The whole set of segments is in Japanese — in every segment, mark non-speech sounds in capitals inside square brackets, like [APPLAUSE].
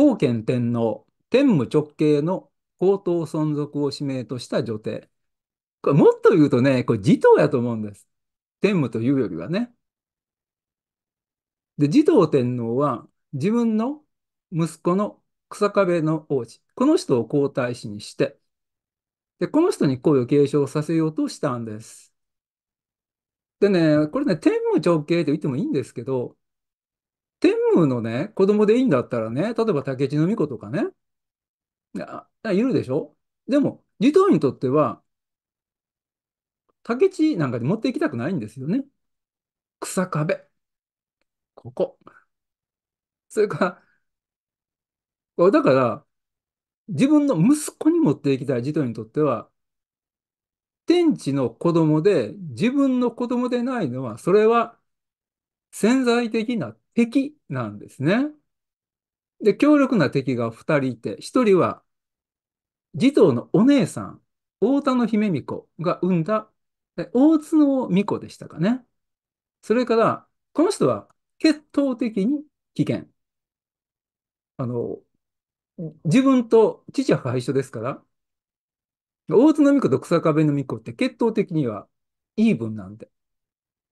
高賢天皇、天武直系の皇統存続を指名とした女帝。これもっと言うとね、これ持統やと思うんです。天武というよりはね。で、持統天皇は自分の息子の日下部の王子、この人を皇太子にして、で、この人に声を継承させようとしたんです。でね、これね、天武直系と言ってもいいんですけど、天武のね、子供でいいんだったらね、例えば竹地の巫女とかね、いいるでしょでも、児童にとっては、竹地なんかに持っていきたくないんですよね。草壁。ここ。それから、だから、自分の息子に持っていきたい児童にとっては、天地の子供で自分の子供でないのは、それは潜在的な敵なんですね。で、強力な敵が2人いて、1人は、児童のお姉さん、太田の姫巫女が産んだ、大津の巫女でしたかね。それから、この人は血統的に危険。あの、自分と父はが一緒ですから、大津の巫女と草壁の巫女って血統的にはイーブンなんで、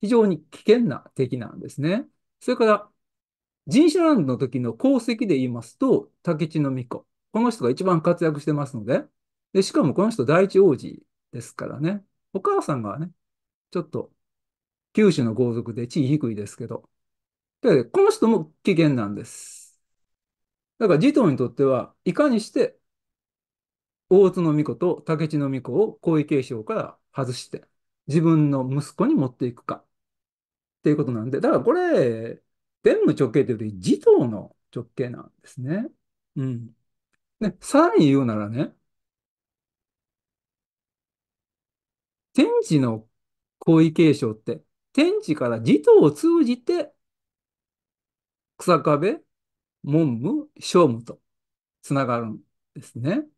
非常に危険な敵なんですね。それから、人種ランドの時の功績で言いますと、竹地の巫女。この人が一番活躍してますので、で、しかもこの人第一王子ですからね。お母さんがね、ちょっと、九州の豪族で地位低いですけど。で、この人も危険なんです。だから持統にとっては、いかにして、大津の巫女と竹地の巫女を皇位継承から外して、自分の息子に持っていくか。っていうことなんで、だからこれ、天武直径というより自頭の直径なんですね。うん。で、さらに言うならね、天地の行為継承って、天地から自頭を通じて、草壁、文武、聖武とつながるんですね。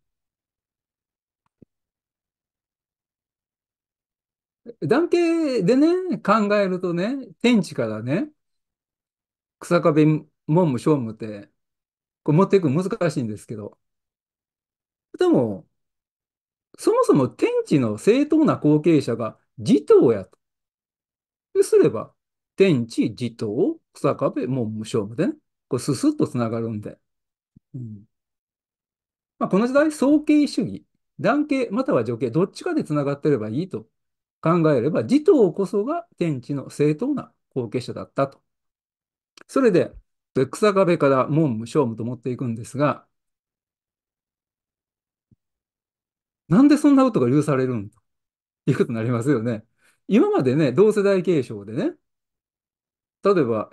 断型でね、考えるとね、天地からね、草壁も武将武って、こう持っていくの難しいんですけど。でも、そもそも天地の正当な後継者が持統やと。ですれば、天地、持統、草壁、文無償武でね、こうすすっとつながるんで。うんまあ、この時代、総形主義、男系または女系、どっちかでつながってればいいと考えれば、持統こそが天地の正当な後継者だったとそれで、草壁から門無勝負と持っていくんですが、なんでそんなことが許されるんということになりますよね。今までね、同世代継承でね、例えば、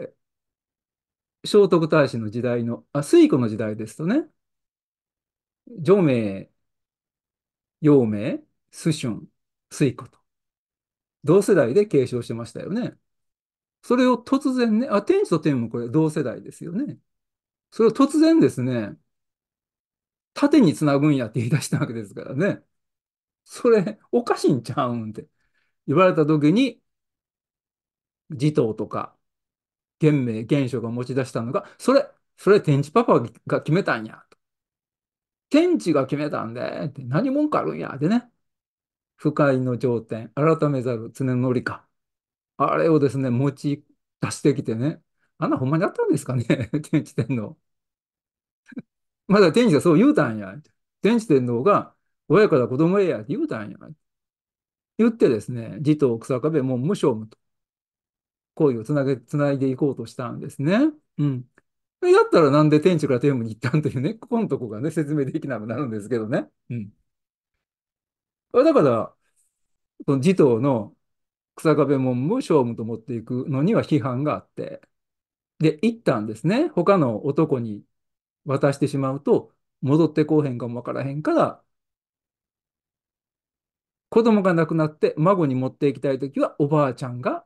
聖徳太子の時代の、あ、水庫の時代ですとね、除名、陽明、朱春、水庫と、同世代で継承してましたよね。それを突然ね、あ、天使と天もこれ同世代ですよね。それを突然ですね、縦につなぐんやって言い出したわけですからね。それ、おかしいんちゃうんって言われた時に、持統とか、元明、元書が持ち出したのが、それ、それ天地パパが決めたんや。と天地が決めたんで、何もんかあるんや。でね、不快の頂点、改めざる常のりか。あれをですね、持ち出してきてね、あんなほんまにあったんですかね、[LAUGHS] 天智天皇。まだ天智がそう言うたんや。天智天皇が親から子供へやって言うたんや。言ってですね、児童草壁も無償無と、行為をつなげ、つないでいこうとしたんですね。うん。やったらなんで天地から天武に行ったんというね、ここのとこがね、説明できなくなるんですけどね。うん。だから、その持統の日下部文部聖務と持っていくのには批判があって、で、ったんですね、他の男に渡してしまうと、戻ってこうへんかもわからへんから、子供が亡くなって孫に持っていきたいときは、おばあちゃんが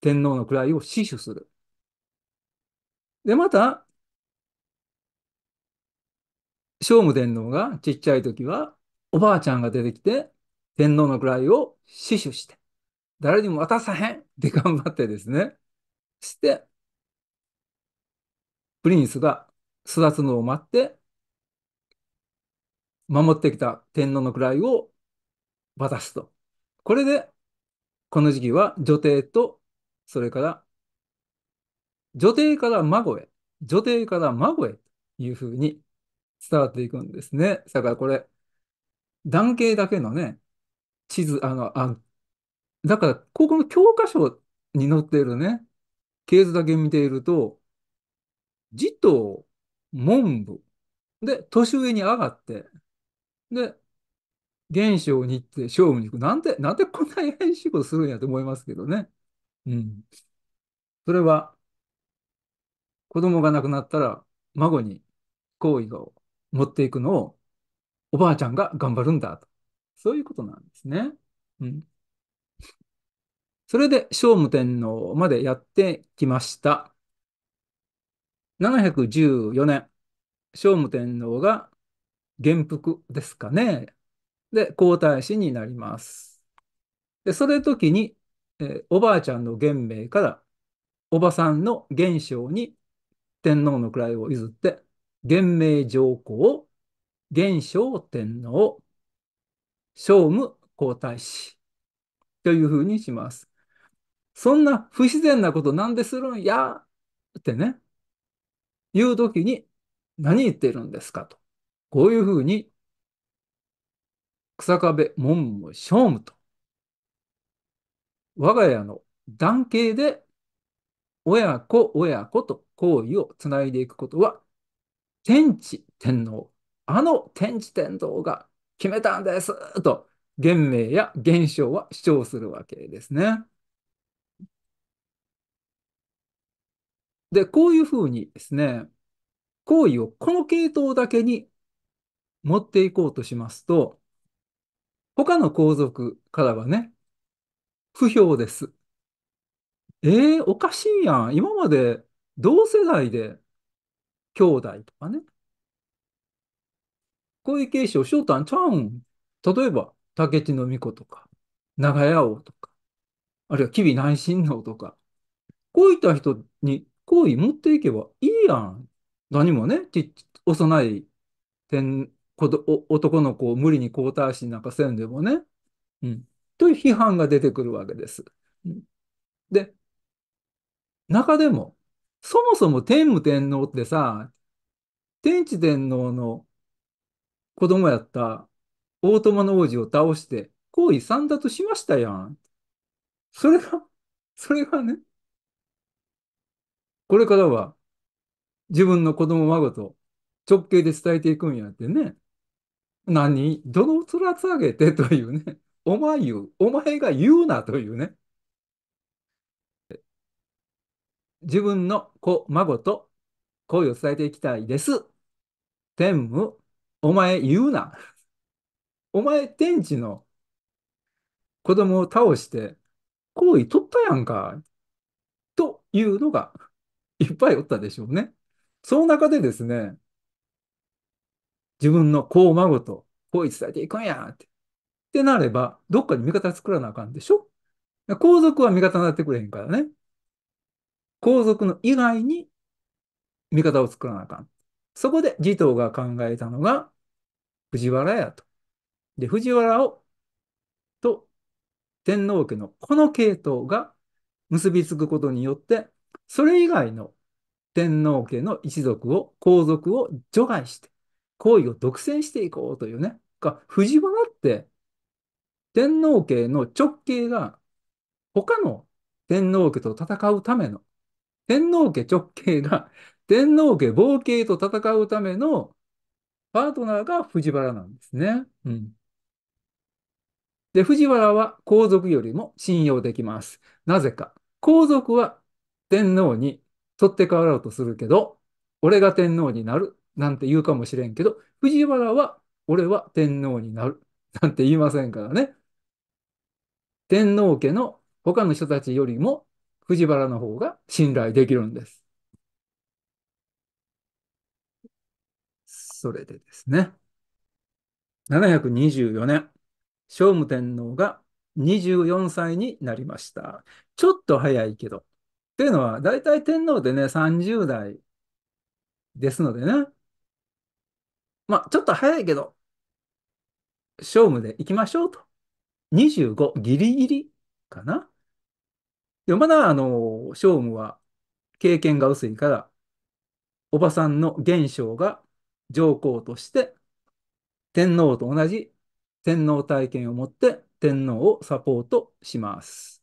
天皇の位を死守する。で、また、聖武天皇がちっちゃい時は、おばあちゃんが出てきて、天皇の位を死守して、誰にも渡さへんって頑張ってですね。して、プリンスが育つのを待って、守ってきた天皇の位を渡すと。これで、この時期は女帝と、それから、女帝から孫へ、女帝から孫へというふうに伝わっていくんですね。だからこれ、男系だけのね、地図、あの、あだから、ここの教科書に載っているね、系図だけ見ていると、児童、文部。で、年上に上がって、で、現象に行って勝負に行く。なんで、なんでこんなしいことするんやと思いますけどね。うん。それは、子供が亡くなったら、孫に好意を持っていくのを、おばあちゃんが頑張るんだと。そういうことなんですね。うん。それで聖武天皇までやってきました。714年、聖武天皇が元服ですかね。で、皇太子になります。で、それ時に、えー、おばあちゃんの元名から、おばさんの元章に天皇の位を譲って、元明上皇、元章天皇、聖武皇太子というふうにします。そんな不自然なことなんでするんやってね、言うときに何言ってるんですかと。こういうふうに、草壁文武聖武と、我が家の男系で親子親子と行為をつないでいくことは、天地天皇、あの天地天皇が決めたんですと言名や現象は主張するわけですね。で、こういうふうにですね、行為をこの系統だけに持っていこうとしますと、他の皇族からはね、不評です。ええー、おかしいやん。今まで同世代で兄弟とかね、こういう形式をしようとんちゃうん。例えば、竹地の巫女とか、長屋王とか、あるいは吉備内親王とか、こういった人に好意持っていけばいいやん。何もね、ち幼い天子男の子を無理に皇太子なんかせんでもね、うん、という批判が出てくるわけです。うん、で、中でも、そもそも天武天皇ってさ、天智天皇の子供やった大友の王子を倒して、行為3だとしましたやん。それが、それがね、これからは自分の子供孫と直径で伝えていくんやってね。何どの面下げてというね。お前言う、お前が言うなというね。自分の子、孫と声を伝えていきたいです。天武、お前言うな。お前、天地の子供を倒して、行為取ったやんか、というのがいっぱいおったでしょうね。その中でですね、自分の子孫と行為伝えていくんやって。ってなれば、どっかに味方作らなあかんでしょ皇族は味方になってくれへんからね。皇族の以外に味方を作らなあかん。そこで児童が考えたのが藤原やと。で、藤原をと天皇家のこの系統が結びつくことによって、それ以外の天皇家の一族を、皇族を除外して、皇位を独占していこうというね。か藤原って天皇家の直系が他の天皇家と戦うための、天皇家直系が天皇家暴系と戦うためのパートナーが藤原なんですね。うん。で、藤原は皇族よりも信用できます。なぜか。皇族は天皇に取って代わろうとするけど、俺が天皇になるなんて言うかもしれんけど、藤原は俺は天皇になるなんて言いませんからね。天皇家の他の人たちよりも藤原の方が信頼できるんです。それでですね。724年、聖武天皇が24歳になりました。ちょっと早いけど。というのは、大体天皇でね、30代ですのでね。まあ、ちょっと早いけど、聖武で行きましょうと。25、ギリギリかな。でもまだ、あの、聖武は経験が薄いから、おばさんの現象が上皇として、天皇と同じ天皇体験をもって天皇をサポートします。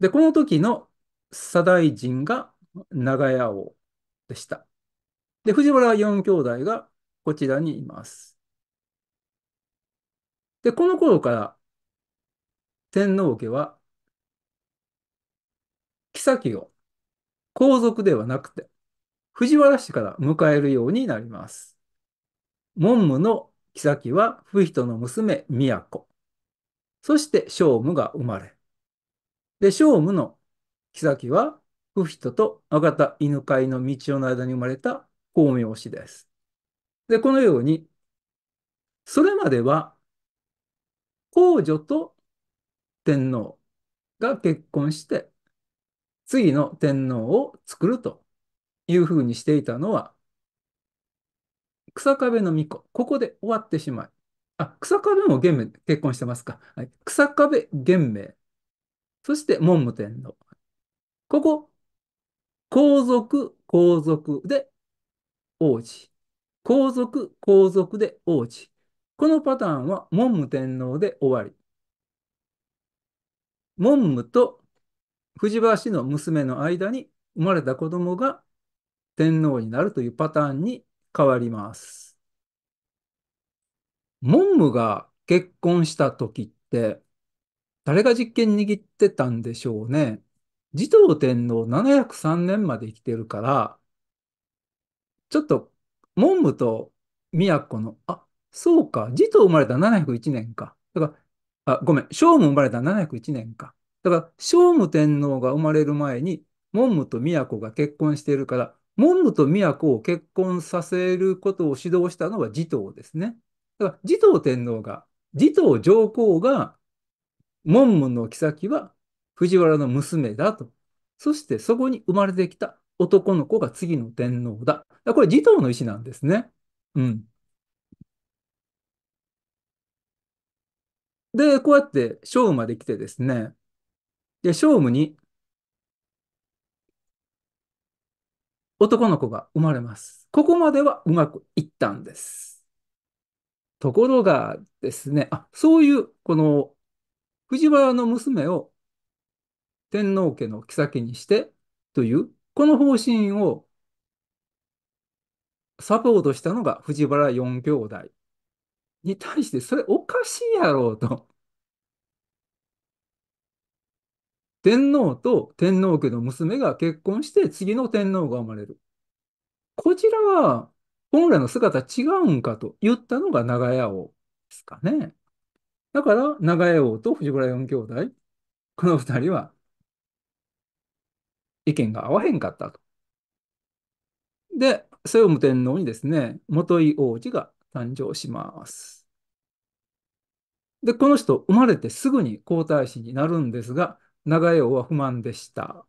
で、この時の左大臣が長屋王でした。で、藤原四兄弟がこちらにいます。で、この頃から天皇家は妃を皇族ではなくて藤原氏から迎えるようになります。文武の妃は不人の娘、都。そして聖武が生まれ。で、聖武の妃は不人とあがた犬飼の道の間に生まれた光明子です。で、このように、それまでは皇女と天皇が結婚して、次の天皇を作るというふうにしていたのは、草壁の巫女、ここで終わってしまい。あ、草壁も元明、結婚してますか。はい、草壁元明。そして文武天皇。ここ、皇族、皇族で王子。皇族、皇族で王子。このパターンは文武天皇で終わり。文武と藤原氏の娘の間に生まれた子供が天皇になるというパターンに変わります。文武が結婚した時って、誰が実権握ってたんでしょうね。持統天皇703年まで生きてるから、ちょっと文武と都の、あ、そうか、持統生まれた701年か。だから、あ、ごめん、聖武生まれた701年か。だから、聖武天皇が生まれる前に、文武と都が結婚しているから、文武と都を結婚させることを指導したのは持統ですね。だから持統天皇が、持統上皇が、文武の妃は藤原の娘だと。そしてそこに生まれてきた男の子が次の天皇だ。だこれ持統の意思なんですね。うん。で、こうやって聖武まで来てですね、で、聖武に男の子が生まれます。ここまではうまくいったんです。ところがですね、あ、そういう、この、藤原の娘を天皇家の妃にしてという、この方針をサポートしたのが藤原四兄弟に対して、それおかしいやろうと天皇と天皇家の娘が結婚して次の天皇が生まれる。こちらは本来の姿違うんかと言ったのが長屋王ですかね。だから長屋王と藤原四兄弟、この二人は意見が合わへんかったと。で、聖武天皇にですね、元井王子が誕生します。で、この人、生まれてすぐに皇太子になるんですが、長代は不満でした。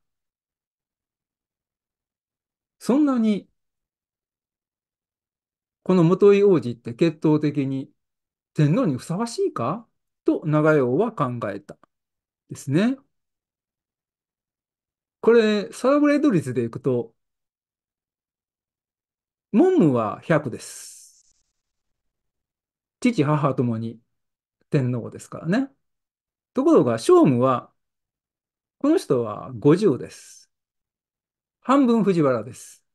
そんなに、この元井王子って血統的に天皇にふさわしいかと長代は考えた。ですね。これ、サラブレード率でいくと、文武は100です。父、母ともに天皇ですからね。ところが、聖武はこの人は50です。半分藤原です。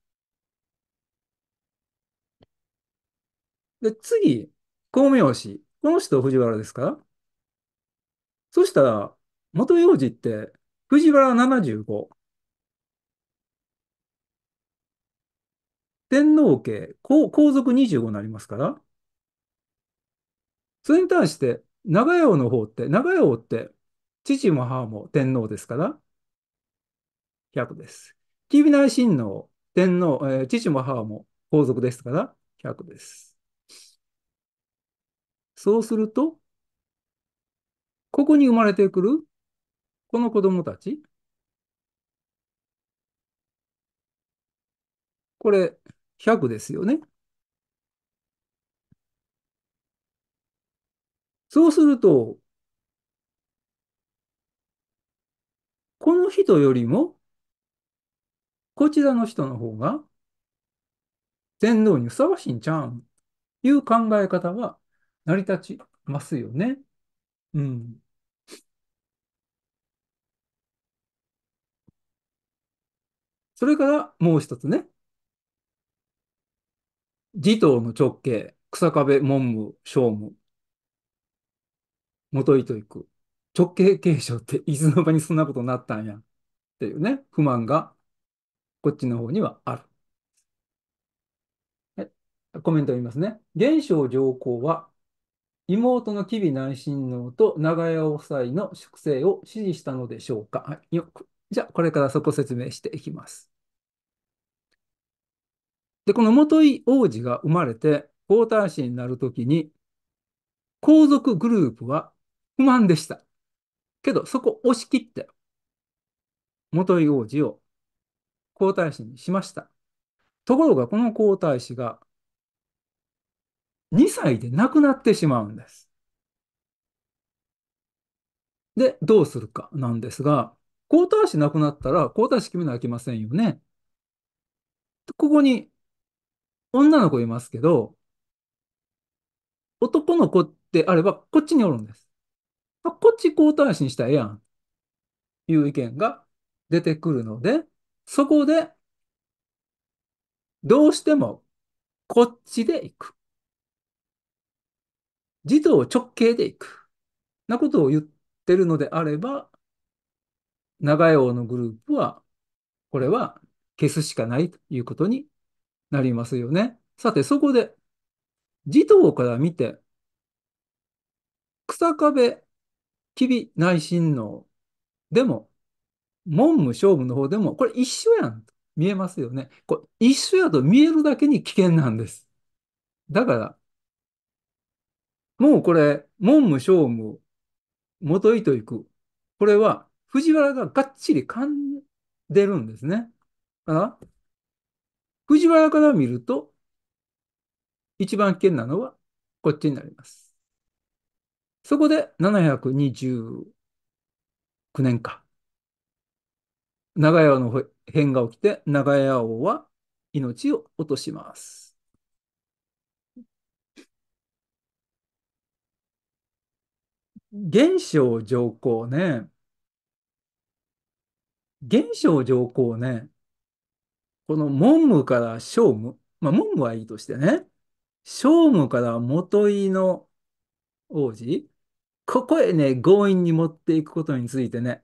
で、次、孔明氏。この人藤原ですかそしたら、元幼児って藤原75。天皇家、皇皇族25になりますから。それに対して、長屋王の方って、長屋王って父も母も天皇ですから、100です。キ内ビナイ親王、天皇、えー、父も母も皇族ですから、100です。そうすると、ここに生まれてくる、この子供たち、これ、100ですよね。そうすると、この人よりも、こちらの人の方が、天皇にふさわしいんちゃうんいう考え方は成り立ちますよね。うん。それからもう一つね。児童の直径、草壁、文武、聖武、元いと行く。直系継承って [LAUGHS] いつの間にそんなことになったんやっていうね、不満がこっちの方にはある。コメントを言いますね。現象上皇は妹の吉備南親王と長屋夫妻の粛清を支持したのでしょうか。じゃあ、これからそこ説明していきます。で、この元井王子が生まれて皇太子になるときに、皇族グループは不満でした。けど、そこ押し切って、元井王子を皇太子にしました。ところが、この皇太子が、2歳で亡くなってしまうんです。で、どうするかなんですが、皇太子亡くなったら皇太子決めなきゃいけませんよね。ここに女の子いますけど、男の子ってあればこっちにおるんです。こっち交代しにしたらええやん。いう意見が出てくるので、そこで、どうしても、こっちで行く。児童直径で行く。なことを言ってるのであれば、長い王のグループは、これは消すしかないということになりますよね。さて、そこで、児童から見て、草壁吉備内親王でも、文武勝負の方でも、これ一緒やんと見えますよね。これ一緒やと見えるだけに危険なんです。だから、もうこれ、文武勝負、元糸行く。これは藤原ががっちり噛んでるんですね。だから、藤原から見ると、一番危険なのはこっちになります。そこで729年か。長屋の変が起きて、長屋王は命を落とします。元正上皇ね。元正上皇ね。この文武から聖武。まあ、文武はいいとしてね。聖武から元井の王子。ここへね、強引に持っていくことについてね、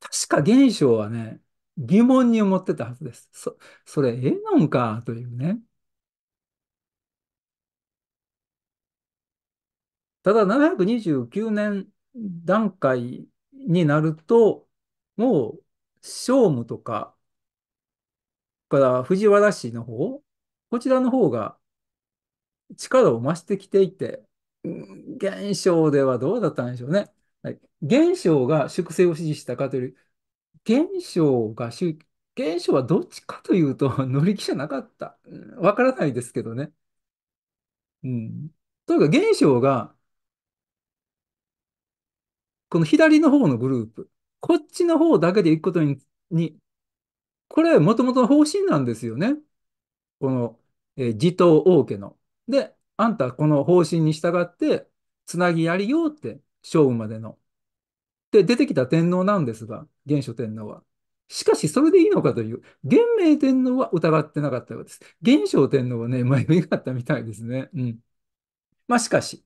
確か現象はね、疑問に思ってたはずです。そ、それええのんかというね。ただ729年段階になると、もう、聖武とか、から藤原氏の方、こちらの方が力を増してきていて、現象ではどうだったんでしょうね。はい、現象が粛清を支持したかというより、現象が、現象はどっちかというと [LAUGHS] 乗り気じゃなかった。わからないですけどね。うん。というか、現象が、この左の方のグループ、こっちの方だけで行くことに、にこれ、もともとの方針なんですよね。この、えー、自党王家の。で、あんたこの方針に従ってつなぎやりようって、勝負までの。で、出てきた天皇なんですが、元初天皇は。しかし、それでいいのかという、元明天皇は疑ってなかったようです。元正天皇はね、迷いがあったみたいですね。うん。まあ、しかし、で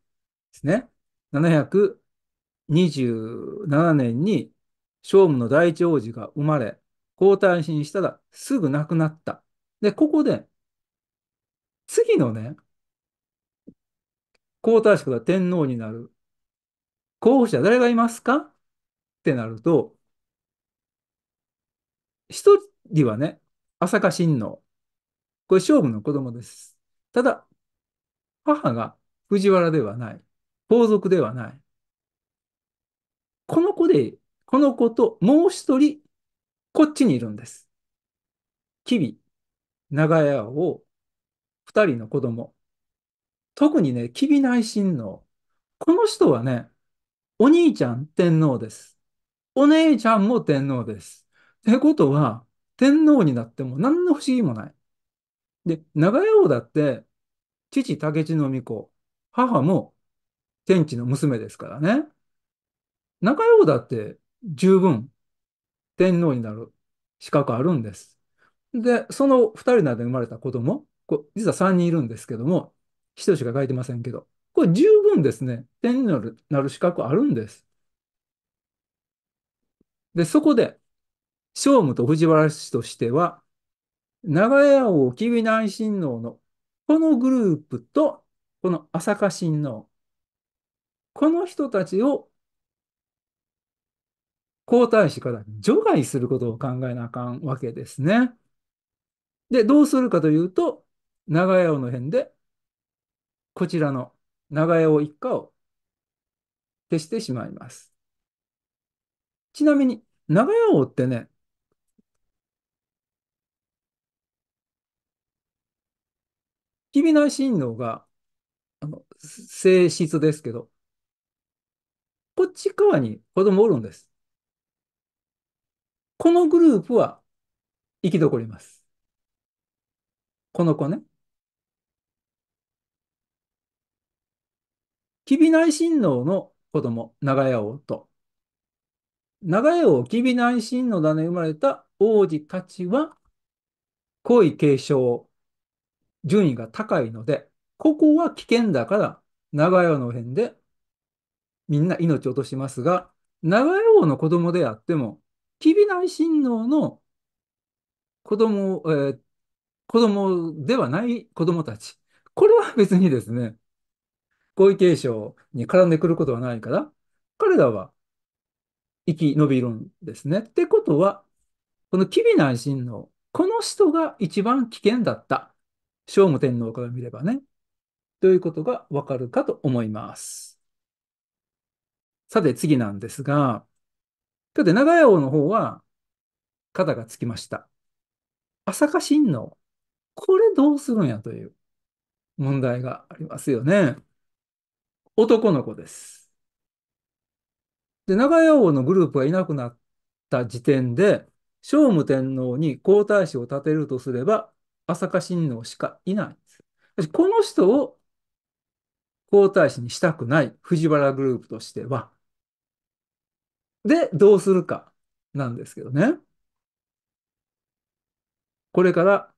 すね、727年に、聖武の第一王子が生まれ、皇太子にしたらすぐ亡くなった。で、ここで、次のね、皇太子から天皇になる。候補者誰がいますかってなると、一人はね、朝香親王。これ、勝負の子供です。ただ、母が藤原ではない。皇族ではない。この子で、この子ともう一人、こっちにいるんです。吉備、長屋を、二人の子供。特にね、吉備内親王。この人はね、お兄ちゃん天皇です。お姉ちゃんも天皇です。ってことは、天皇になっても何の不思議もない。で、長屋王だって、父竹地の御子、母も天地の娘ですからね。長屋王だって十分天皇になる資格あるんです。で、その二人なで生まれた子供、実は三人いるんですけども、人しか書いてませんけど、これ十分ですね、点になるなる資格あるんです。で、そこで、聖武と藤原氏としては、長屋王吉備内親王のこのグループと、この朝霞親王、この人たちを皇太子から除外することを考えなあかんわけですね。で、どうするかというと、長屋王の辺でこちらの長屋を一家を消してしまいます。ちなみに、長屋王ってね、君のな親王が、あの、性室ですけど、こっち側に子供おるんです。このグループは生き残ります。この子ね。吉備内親王の子供、長屋王と、長屋王吉備内親王だね生まれた王子たちは、皇位継承、順位が高いので、ここは危険だから、長屋王の辺で、みんな命を落としますが、長屋王の子供であっても、吉備内親王の子供、えー、子供ではない子供たち。これは別にですね、合意継承に絡んでくることはないから、彼らは生き延びるんですね。ってことは、この吉備内親王、この人が一番危険だった。聖武天皇から見ればね。ということがわかるかと思います。さて次なんですが、さて長屋王の方は肩がつきました。朝霞親王、これどうするんやという問題がありますよね。男の子です。で、長屋王のグループがいなくなった時点で、聖武天皇に皇太子を立てるとすれば、朝香親王しかいないんです。私、この人を皇太子にしたくない藤原グループとしては。で、どうするかなんですけどね。これから、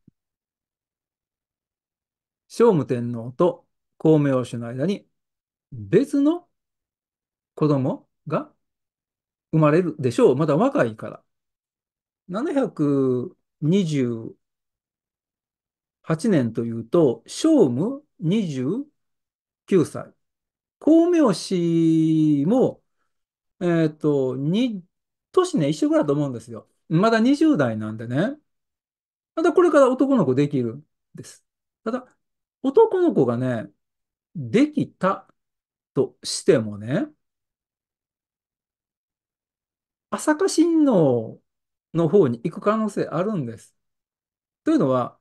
聖武天皇と孔明王主の間に別の子供が生まれるでしょう。まだ若いから。728年というと、聖武29歳。光明氏も、えっ、ー、と、に、年ね、一緒ぐらいだと思うんですよ。まだ20代なんでね。まだこれから男の子できるんです。ただ、男の子がね、できたとしてもね、朝霞新王の方に行く可能性あるんです。というのは、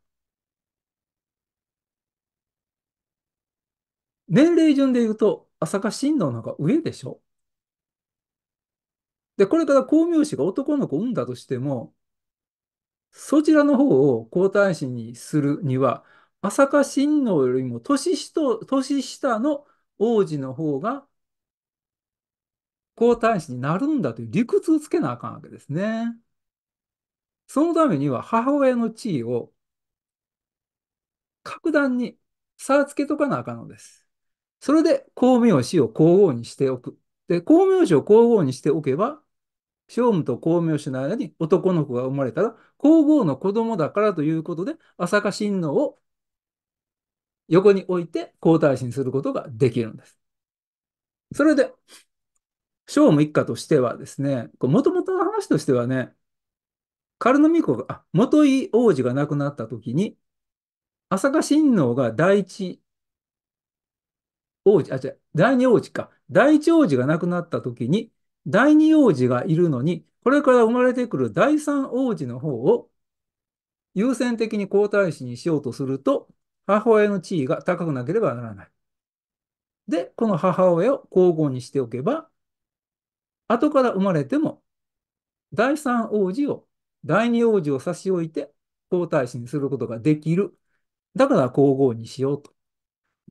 年齢順で言うと、朝霞新王の方が上でしょ。で、これから光明師が男の子を産んだとしても、そちらの方を皇太子にするには、朝霞新王よりも年下年下の王子の方が皇太子になるんだという理屈をつけなあかんわけですね。そのためには母親の地位を格段に差をつけとかなあかんのです。それで公明氏を皇后にしておく。で、公明氏を皇后にしておけば、聖武と公明氏の間に男の子が生まれたら、皇后の子供だからということで、朝霞親王を横に置いて皇太子にすることができるんです。それで、聖武一家としてはですね、もともとの話としてはね、カルノミコが、あ、元井王子が亡くなった時に、朝霞親王が第一王子、あ、違う、第二王子か。第一王子が亡くなった時に、第二王子がいるのに、これから生まれてくる第三王子の方を優先的に皇太子にしようとすると、母親の地位が高くなければならない。で、この母親を皇后にしておけば、後から生まれても、第三王子を、第二王子を差し置いて、皇太子にすることができる。だから皇后にしようと。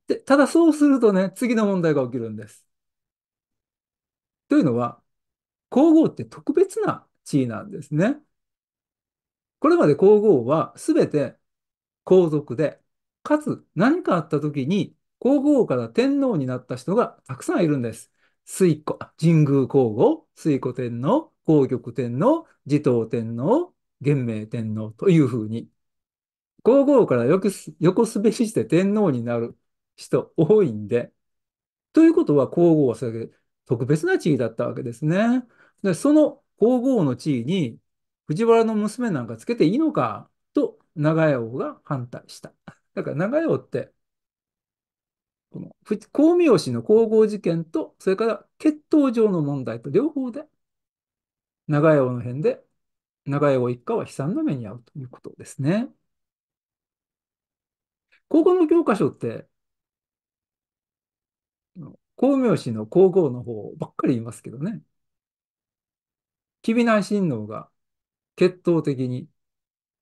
で、ただそうするとね、次の問題が起きるんです。というのは、皇后って特別な地位なんですね。これまで皇后は全て皇族で、かつ何かあった時に皇后から天皇になった人がたくさんいるんです。水古、神宮皇后、水古天皇、皇極天皇、持統天皇、元明天皇というふうに、皇后から横滑りして天皇になる人多いんで、ということは皇后はそれだけ特別な地位だったわけですね。でその皇后の地位に藤原の娘なんかつけていいのかと長屋王が反対した。だから長与って、この光明氏の皇后事件と、それから血統上の問題と両方で、長与の辺で、長与一家は悲惨な目に遭うということですね。高校の教科書って、光明氏の皇后の方ばっかり言いますけどね。君内親王が血統的に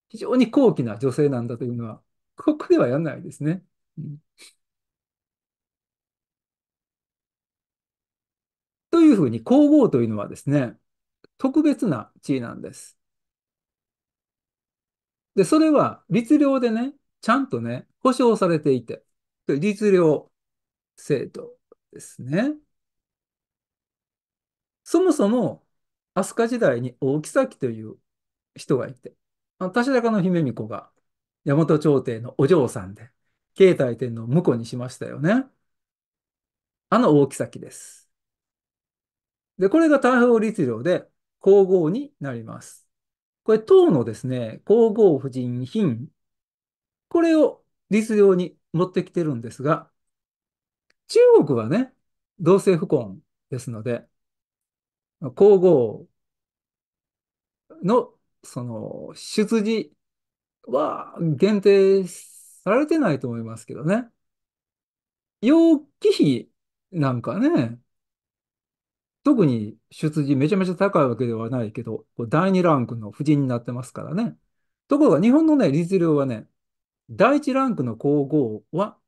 非常に高貴な女性なんだというのはここではやんないですね。うん、というふうに、皇后というのはですね、特別な地位なんです。で、それは律令でね、ちゃんとね、保障されていて、律令制度ですね。そもそも、飛鳥時代に大木崎という人がいて、あし田かの姫巫子が大和朝廷のお嬢さんで、慶太天皇を婿にしましたよね。あの大き妃です。で、これが太平律令で皇后になります。これ、唐のですね、皇后夫人品、これを律令に持ってきてるんですが、中国はね、同性不婚ですので、皇后のその出自は限定されてないと思いますけどね。要貴比なんかね、特に出自めちゃめちゃ高いわけではないけど、第2ランクの夫人になってますからね。ところが日本のね、律令はね、第1ランクの皇后は、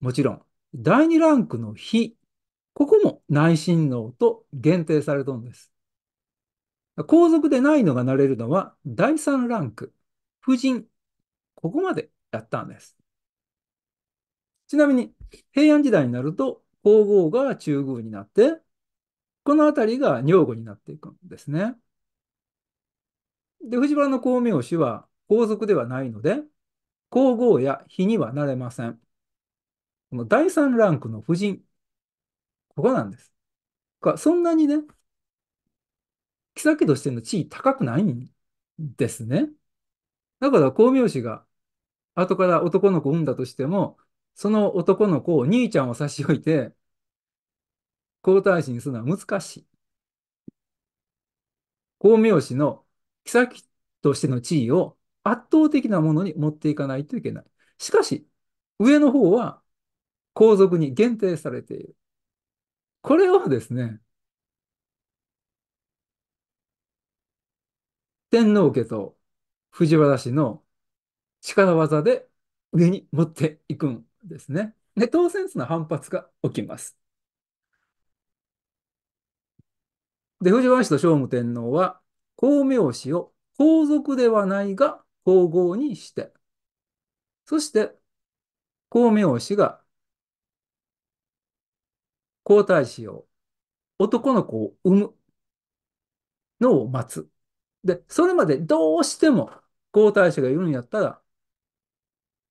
もちろん、第2ランクの妃、ここも内親王と限定されたんです。皇族でないのがなれるのは第3ランク。婦人、ここまでやったんです。ちなみに、平安時代になると、皇后が中宮になって、この辺りが女房になっていくんですね。で、藤原の光明氏は皇族ではないので、皇后や妃にはなれません。この第3ランクの夫人、ここなんです。そんなにね、妃としての地位高くないんですね。だから、光明師が、後から男の子を産んだとしても、その男の子を兄ちゃんを差し置いて、皇太子にするのは難しい。光明師の妃としての地位を圧倒的なものに持っていかないといけない。しかし、上の方は皇族に限定されている。これはですね、天皇家と藤原氏の力技で上に持っていくんですね。で、当選その反発が起きます。で、藤原氏と聖武天皇は、光明氏を皇族ではないが皇后にして、そして光明氏が皇太子を男の子を産むのを待つ。で、それまでどうしても皇太子がいるんやったら、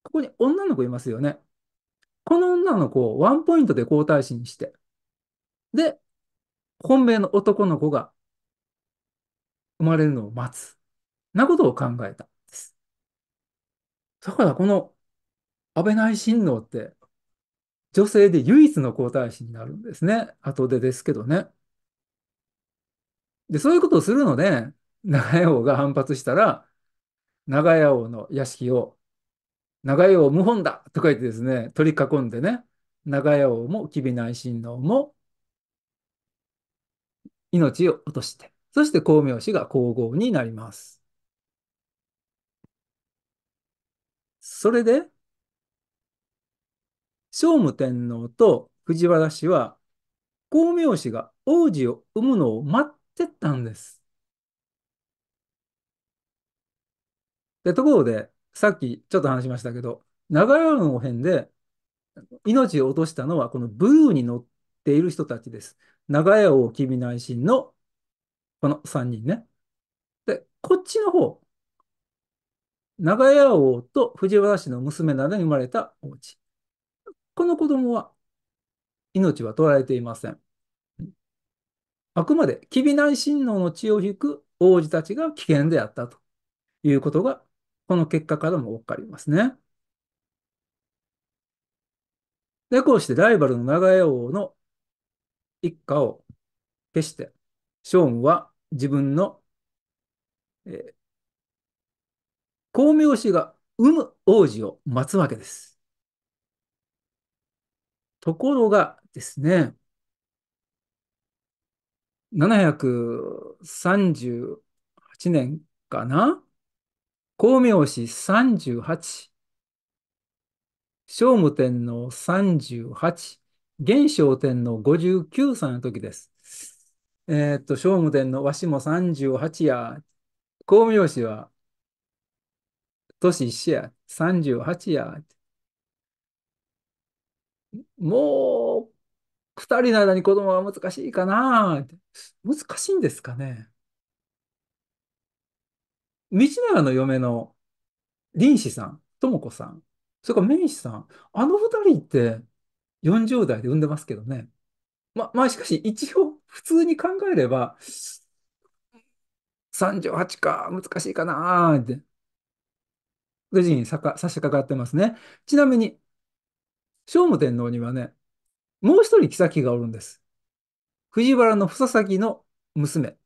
ここに女の子いますよね。この女の子をワンポイントで皇太子にして、で、本命の男の子が生まれるのを待つ。なことを考えたんです。だからこの安倍内親王って、女性で唯一の皇太子になるんですね。後でですけどね。で、そういうことをするので、長屋王が反発したら、長屋王の屋敷を、長屋王謀反だと書いてですね、取り囲んでね、長屋王も吉備内親王も命を落として、そして光明氏が皇后になります。それで、聖武天皇と藤原氏は、光明氏が王子を産むのを待ってたんです。で、ところで、さっきちょっと話しましたけど、長屋の辺で命を落としたのは、このブルーに乗っている人たちです。長屋王君内心のこの3人ね。で、こっちの方、長屋王と藤原氏の娘などに生まれたお家。この子供は命は取られていません。あくまで、吉備内親王の血を引く王子たちが危険であったということがこの結果からもわかりますね。で、こうしてライバルの長屋王の一家を消して、ショーンは自分の、えー、光明氏が生む王子を待つわけです。ところがですね、738年かな光明三38、聖武天皇38、元正天皇59歳の時です。えー、っと、聖武天皇、わしも38や、光明寺は、年一緒や、38や、もう、二人の間に子供は難しいかな難しいんですかね道長の嫁の林氏さん、智子さん、それから明氏さん、あの二人って40代で産んでますけどね。ま、まあ、しかし一応普通に考えれば、38か、難しいかなって、無事にさか差し掛かってますね。ちなみに、聖武天皇にはね、もう一人妃がおるんです。藤原のさ崎の娘、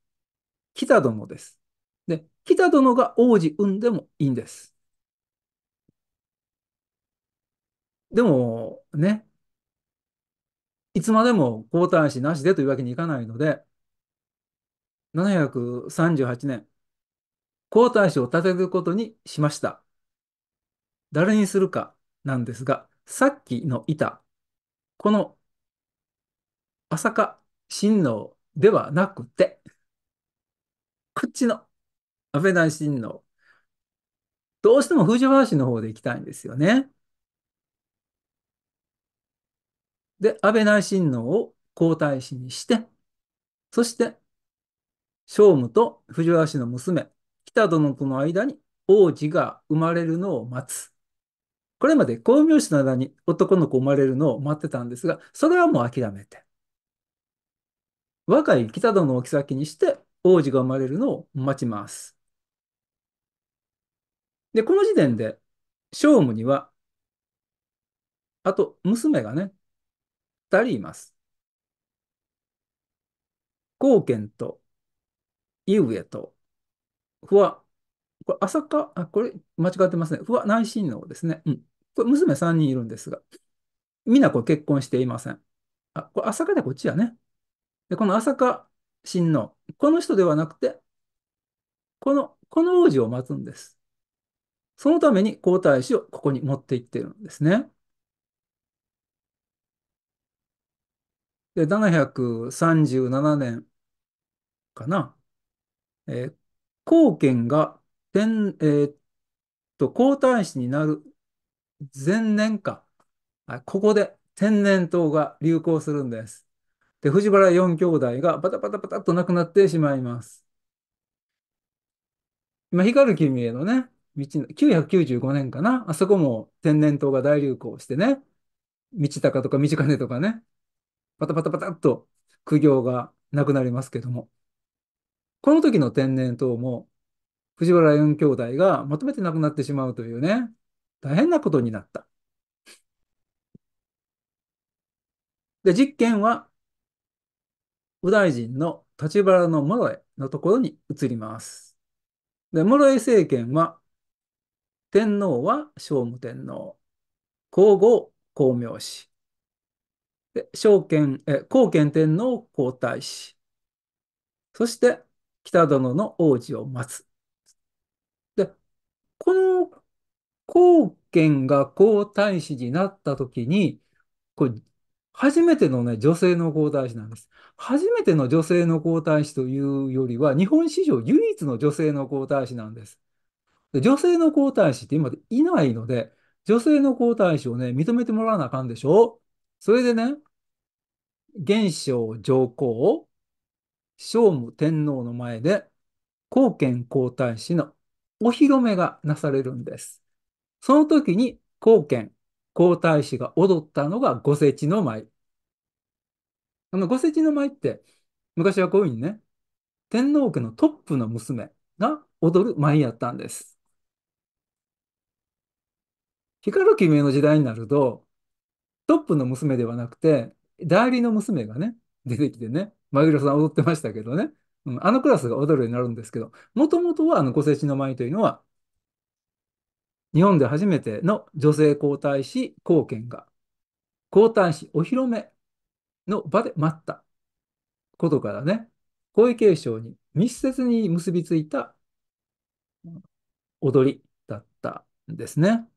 北殿です。北殿が王子産んでもいいんです。でも、ね、いつまでも皇太子なしでというわけにいかないので、738年、皇太子を立てることにしました。誰にするかなんですが、さっきの板、この浅香親王ではなくて、こっちの安倍内親王。どうしても藤原氏の方で行きたいんですよね。で、安倍内親王を皇太子にして、そして、聖武と藤原氏の娘、北殿との間に王子が生まれるのを待つ。これまで光明氏の間に男の子生まれるのを待ってたんですが、それはもう諦めて。若い北殿を先にして王子が生まれるのを待ちます。で、この時点で、聖武には、あと、娘がね、二人います。貢献と、井上と、不破、これ、浅香、あ、これ、間違ってますね。不破内親王ですね。うん。これ、娘三人いるんですが、みんなこれ結婚していません。あ、これ、浅香でこっちやね。で、この浅香親王、この人ではなくて、この、この王子を待つんです。そのために皇太子をここに持っていってるんですね。で、737年かな。えー、皇憲が天、えー、っと、皇太子になる前年か。ここで天然痘が流行するんです。で、藤原四兄弟がバタバタバタと亡くなってしまいます。今、光る君へのね、道の、995年かなあそこも天然痘が大流行してね、道高とか道金とかね、パタパタパタっと苦行がなくなりますけども。この時の天然痘も、藤原4兄弟がまとめて亡くなってしまうというね、大変なことになった。で、実験は、右大臣の立原の室井のところに移ります。で、室井政権は、天皇は聖武天皇。皇后、皇明氏。で、聖え、皇権天皇皇太子。そして、北殿の王子を待つ。で、この皇権が皇太子になった時に、これ、初めてのね、女性の皇太子なんです。初めての女性の皇太子というよりは、日本史上唯一の女性の皇太子なんです。で、女性の皇太子って今でいないので、女性の皇太子をね、認めてもらわなあかんでしょそれでね、元正上皇、聖武天皇の前で、皇憲皇太子のお披露目がなされるんです。その時に皇憲皇太子が踊ったのが御世知の舞。あの、御世知の舞って、昔はこういうふうにね、天皇家のトップの娘が踊る舞やったんです。光る君の時代になると、トップの娘ではなくて、代理の娘がね、出てきてね、マグロさん踊ってましたけどね、うん、あのクラスが踊るようになるんですけど、もともとはあのご世知の舞というのは、日本で初めての女性皇太子貢献が、皇太子お披露目の場で待ったことからね、皇位継承に密接に結びついた踊りだったんですね。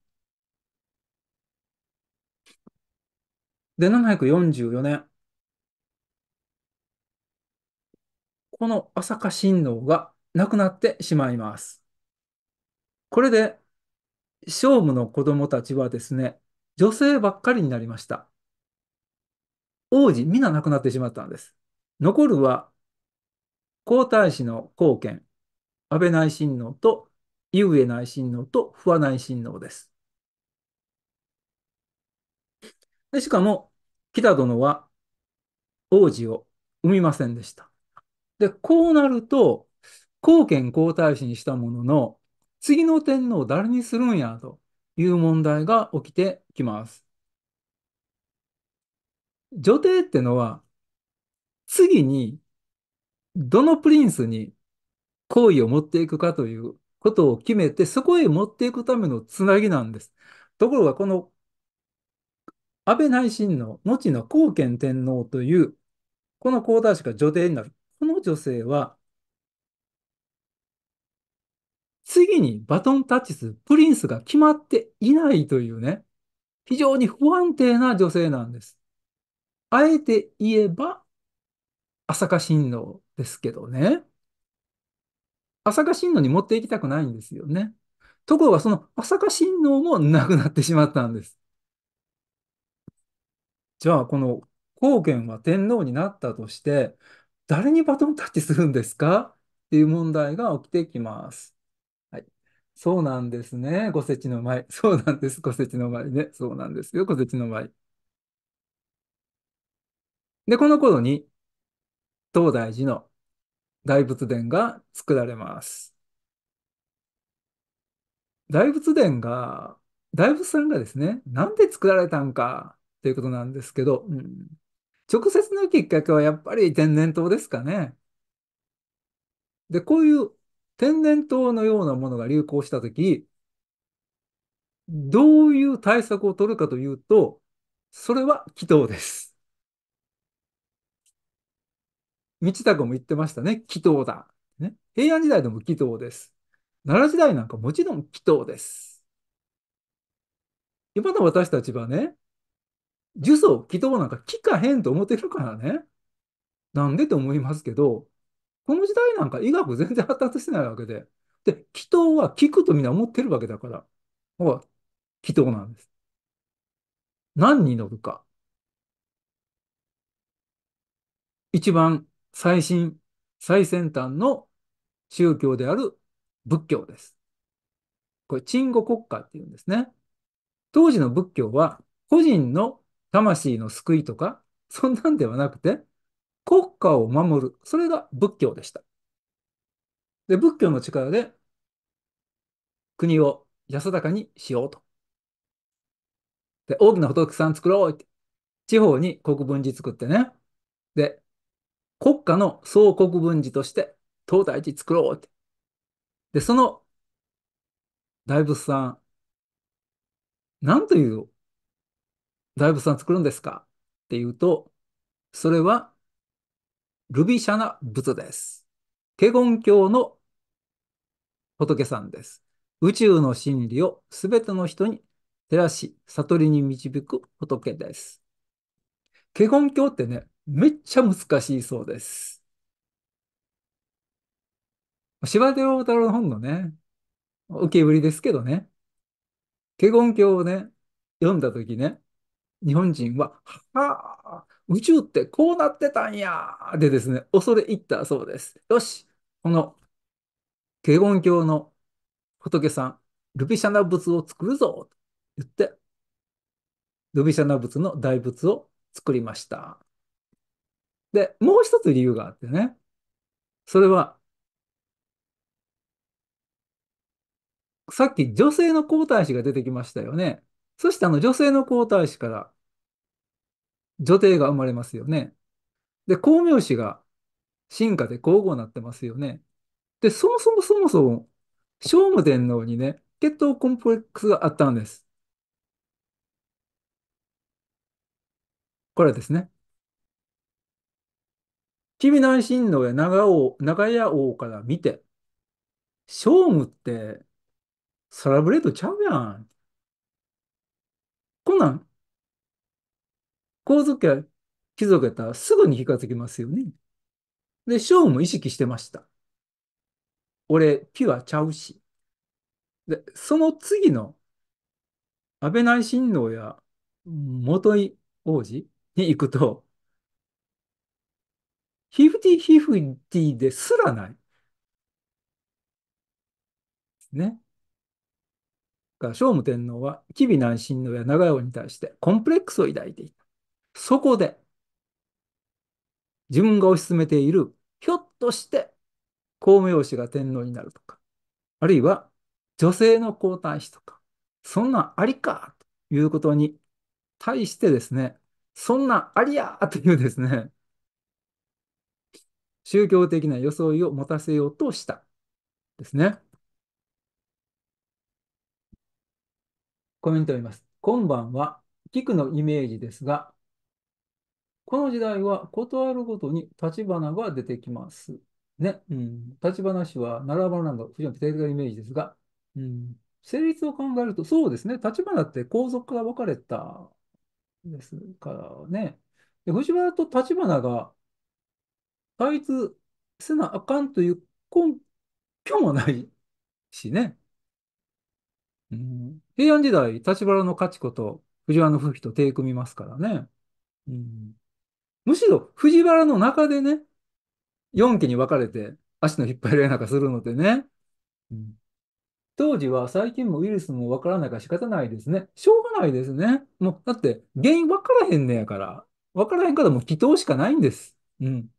で、744年、この朝霞親王が亡くなってしまいます。これで、聖武の子供たちはですね、女性ばっかりになりました。王子、皆亡くなってしまったんです。残るは、皇太子の後見、安倍内親王と、井上内親王と不破内親王です。でしかも、北殿は王子を産みませんでした。で、こうなると、後見皇太子にしたものの、次の天皇を誰にするんやという問題が起きてきます。女帝ってのは、次にどのプリンスに好意を持っていくかということを決めて、そこへ持っていくためのつなぎなんです。ところが、この安倍内親王、後の後見天皇という、この皇太子が女帝になる。この女性は、次にバトンタッチするプリンスが決まっていないというね、非常に不安定な女性なんです。あえて言えば、朝霞親王ですけどね。朝霞親王に持っていきたくないんですよね。ところが、その朝霞親王も亡くなってしまったんです。じゃあ、この高元は天皇になったとして、誰にバトンタッチするんですかっていう問題が起きてきます。はい。そうなんですね。ご説の舞。[LAUGHS] そうなんです。ご説の舞ね。そうなんですよ。ご説の舞。で、この頃に、東大寺の大仏殿が作られます。大仏殿が、大仏さんがですね、なんで作られたんかということなんですけど、うん、直接のきっかけはやっぱり天然痘ですかね。で、こういう天然痘のようなものが流行したとき、どういう対策を取るかというと、それは祈祷です。道高も言ってましたね。祈祷だ。ね、平安時代でも祈祷です。奈良時代なんかもちろん祈祷です。今の私たちはね、呪詛、祈祷なんか聞かへんと思ってるからね。なんでと思いますけど、この時代なんか医学全然発達してないわけで。で、祈祷は聞くとみんな思ってるわけだから。は、祈祷なんです。何に乗るか。一番最新、最先端の宗教である仏教です。これ、鎮護国家っていうんですね。当時の仏教は、個人の魂の救いとか、そんなんではなくて、国家を守る。それが仏教でした。で、仏教の力で国を安らかにしようと。で、大きな仏さん作ろうって。地方に国分寺作ってね。で、国家の総国分寺として東大寺作ろうって。で、その大仏さん、なんという大仏さん作るんですかって言うと、それは、ルビシャナ仏です。華厳教の仏さんです。宇宙の真理をすべての人に照らし、悟りに導く仏です。華厳教ってね、めっちゃ難しいそうです。司馬太郎の本のね、受け売りですけどね、華厳経をね、読んだときね、日本人は、はあ、宇宙ってこうなってたんやでですね、恐れ入ったそうです。よし、この、華厳教の仏さん、ルビシャナ仏を作るぞと言って、ルビシャナ仏の大仏を作りました。で、もう一つ理由があってね、それは、さっき女性の皇太子が出てきましたよね。そしてあの女性の皇太子から女帝が生まれますよね。で、光明子が進化で皇后になってますよね。で、そもそもそもそも、聖武天皇にね、血統コンプレックスがあったんです。これですね。君内親王や長王、長屋王から見て、聖武ってサラブレッドちゃうやん。こんなん、皇族や貴族やったらすぐに火がつきますよね。で、シ武も意識してました。俺、ピュアちゃうし。で、その次の、安倍内親王や元井王子に行くと、ヒフティヒフティですらない。ね。が、聖武天皇は吉備内親王や長屋王に対してコンプレックスを抱いていた。そこで、自分が推し進めている、ひょっとして、孔明氏が天皇になるとか、あるいは女性の皇太子とか、そんなありかということに対してですね、そんなありやというですね、[LAUGHS] 宗教的な装いを持たせようとしたですね。コメントを見ます。今晩は、菊のイメージですが、この時代は、ことあるごとに立花が出てきます。ね。うん。立花氏は、良ばなど、非常に定体的なイメージですが、うん。成立を考えると、そうですね。立花って皇族から分かれたですからね。で藤原と立花が対立せなあかんという根拠もないしね。うん、平安時代、立花の勝子と藤原の夫婦と手組みますからね。うんむしろ藤原の中でね、4期に分かれて足の引っ張り合いなんかするのでね、うん、当時は最近もウイルスも分からないから仕方ないですね。しょうがないですね。もう、だって原因分からへんねやから。分からへんからもう祈祷しかないんです。うん。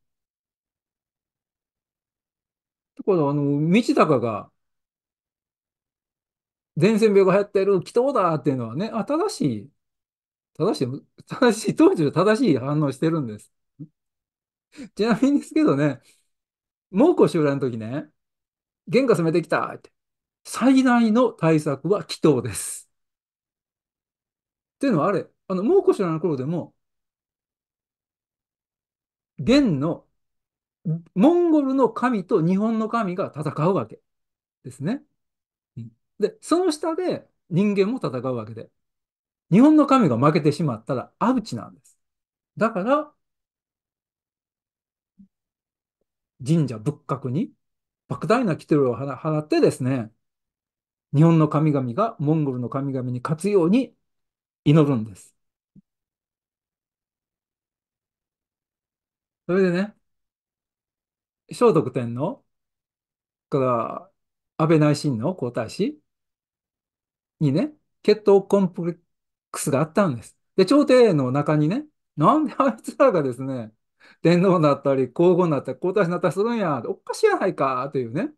ところ、あの、道高が、伝染病が流行ってる祈祷だっていうのはね、あ、正しい正しい、正しい、当時は正しい反応してるんです。ちなみにですけどね、蒙古襲来の時ね、玄が攻めてきたって、最大の対策は祈祷です。っていうのはあれ、あの、蒙古襲来の頃でも、元の、モンゴルの神と日本の神が戦うわけですね。で、その下で人間も戦うわけで。日本の神が負けてしまったらアウチなんです。だから、神社仏閣に莫大なキテルを払ってですね、日本の神々がモンゴルの神々に勝つように祈るんです。それでね、聖徳天皇から安倍内親王皇太子にね、血統コンプレックスがあったんです。で、朝廷の中にね、なんであいつらがですね、天皇になったり、皇后になったり、皇太子になったりするんや、おかしいやないか、というね、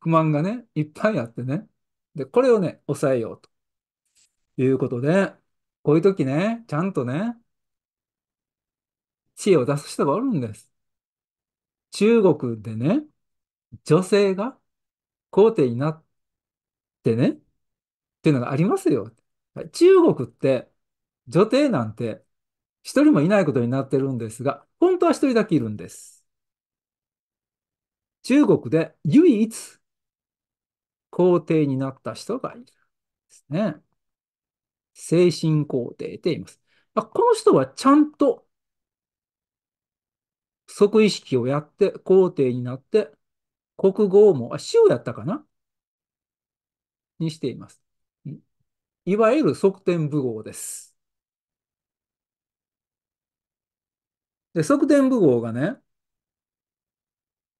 不満がね、いっぱいあってね。で、これをね、抑えようと。いうことで、こういう時ね、ちゃんとね、知恵を出す人がおるんです。中国でね、女性が皇帝になってね、っていうのがありますよ。中国って女帝なんて一人もいないことになってるんですが、本当は一人だけいるんです。中国で唯一皇帝になった人がいるんですね。精神皇帝って言います。まあ、この人はちゃんと即位識をやって皇帝になって国語も、あ、をやったかなにしています。いわゆる側転符号です。で、側転符号がね、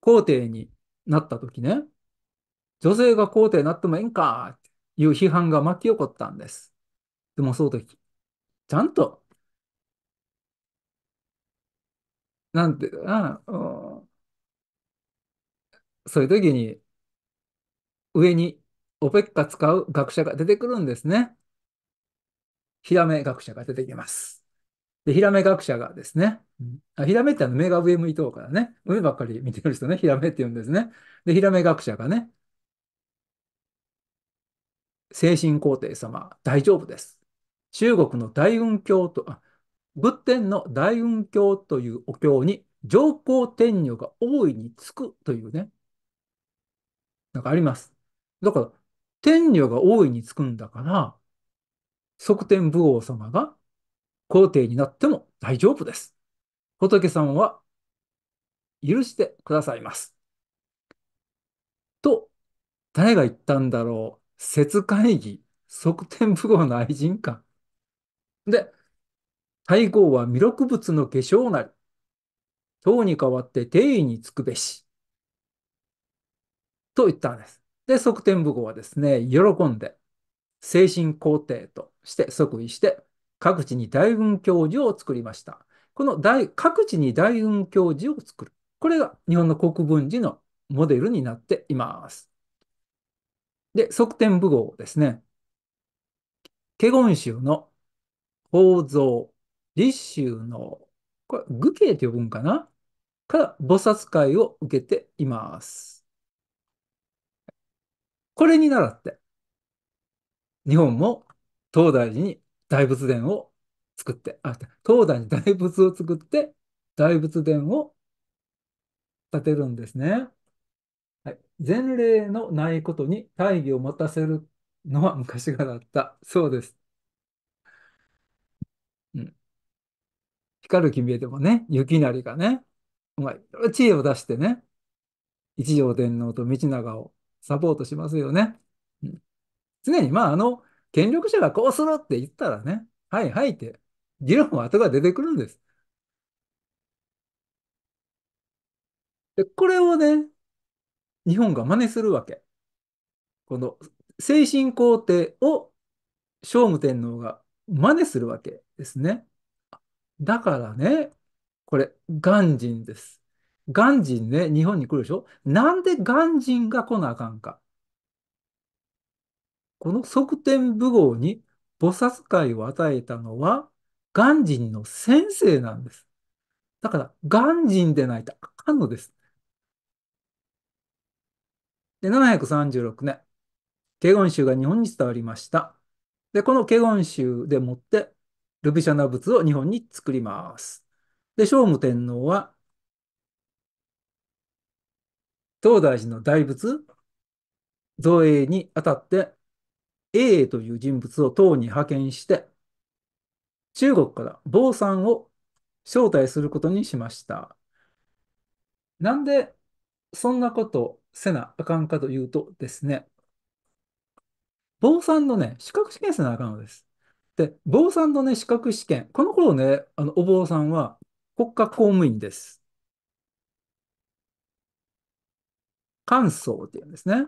皇帝になった時ね、女性が皇帝になってもええんかっていう批判が巻き起こったんです。でもその時、ちゃんと、なんていうかな、そういう時に、上にオペッカ使う学者が出てくるんですね。ヒラメ学者が出てきます。で、ヒラメ学者がですね、あヒラメってあの目が上向いとうからね、上ばっかり見てる人ね、ヒラメって言うんですね。で、ヒラメ学者がね、精神皇帝様、大丈夫です。中国の大運教と、あ仏典の大運教というお経に上皇天女が大いにつくというね、なんかあります。だから、天女が大いにつくんだから、側天武王様が皇帝になっても大丈夫です。仏さんは許してくださいます。と、誰が言ったんだろう。説会議、側天武王の愛人か。で、太后は弥勒仏の化粧なり、塔に代わって定位につくべし。と言ったんです。で、側天武王はですね、喜んで、精神皇帝として即位して、各地に大運教授を作りました。この大各地に大運教授を作る。これが日本の国分寺のモデルになっています。で、側天武号ですね。華厳宗の宝蔵、立宗の、これ、愚慶と呼ぶんかなから菩薩会を受けています。これに倣って、日本も東大寺に大仏殿を作って、あ、東大に大仏を作って、大仏殿を建てるんですね。はい、前例のないことに大義を持たせるのは昔からだった。そうです。うん、光る君へでもね、雪なりがね、まい知恵を出してね、一条天皇と道長をサポートしますよね。常に、まあ、あの、権力者がこうするって言ったらね、はいはいって、議論は後が出てくるんです。で、これをね、日本が真似するわけ。この精神皇帝を聖武天皇が真似するわけですね。だからね、これ、鑑真です。鑑真ね、日本に来るでしょなんで鑑真が来なあかんか。この側天武豪に菩薩会を与えたのは、鑑真の先生なんです。だから、鑑真でないとあかんのです。で、736年、ケゴン宗が日本に伝わりました。で、このケゴン宗でもって、ルビシャナ仏を日本に作ります。で、聖武天皇は、東大寺の大仏、造営にあたって、A という人物を党に派遣して、中国から坊さんを招待することにしました。なんでそんなことせなあかんかというとですね、坊さんのね、資格試験せなあかんのです。で、坊さんのね、資格試験、この頃ね、あのお坊さんは国家公務員です。官層っていうんですね。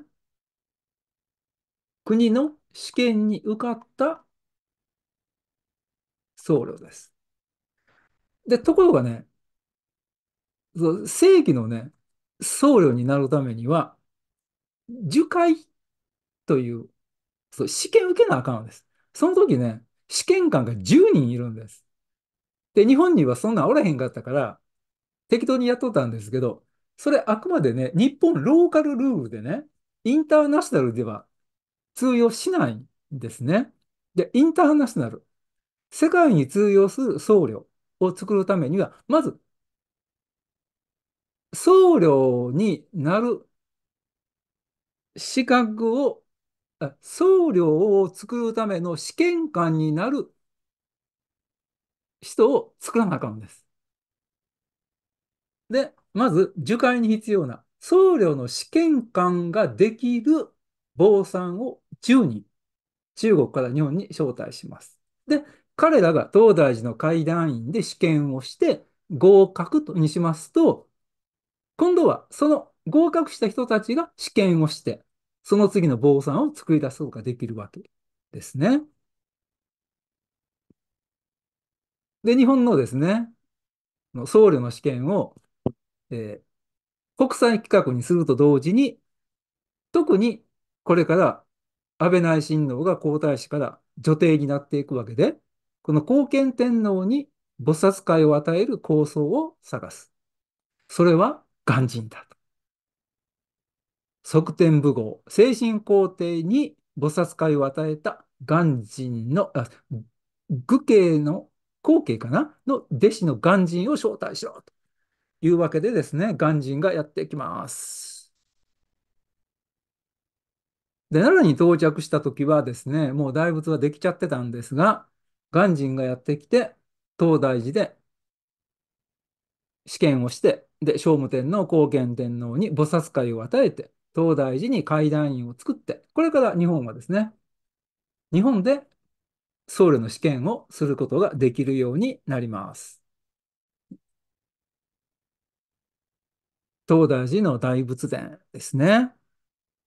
国の試験に受かった僧侶です。で、ところがね、正規のね、僧侶になるためには、受戒という、そう試験受けなあかんのです。その時ね、試験官が10人いるんです。で、日本にはそんなんおらへんかったから、適当にやっとったんですけど、それあくまでね、日本ローカルルールでね、インターナショナルでは通用しないんですね。で、インターナショナル、世界に通用する僧侶を作るためには、まず、僧侶になる資格を、僧侶を作るための試験官になる人を作らなあかんです。で、まず、樹海に必要な僧侶の試験官ができる坊さんを10人、中国から日本に招待します。で、彼らが東大寺の会談員で試験をして合格とにしますと、今度はその合格した人たちが試験をして、その次の坊さんを作り出すことができるわけですね。で、日本のですね、僧侶の試験を、えー、国際規格にすると同時に、特にこれから安倍内親王が皇太子から女帝になっていくわけで、この後見天皇に菩薩会を与える構想を探す。それは鑑真だと。側天武后精神皇帝に菩薩会を与えた鑑真の、あ、愚慶の、後継かなの弟子の鑑真を招待しろというわけでですね、鑑真がやってきます。で、奈良に到着した時はですね、もう大仏はできちゃってたんですが、鑑真がやってきて、東大寺で試験をして、で、聖武天皇、高賢天皇に菩薩会を与えて、東大寺に階段院を作って、これから日本はですね、日本で僧侶の試験をすることができるようになります。東大寺の大仏殿ですね。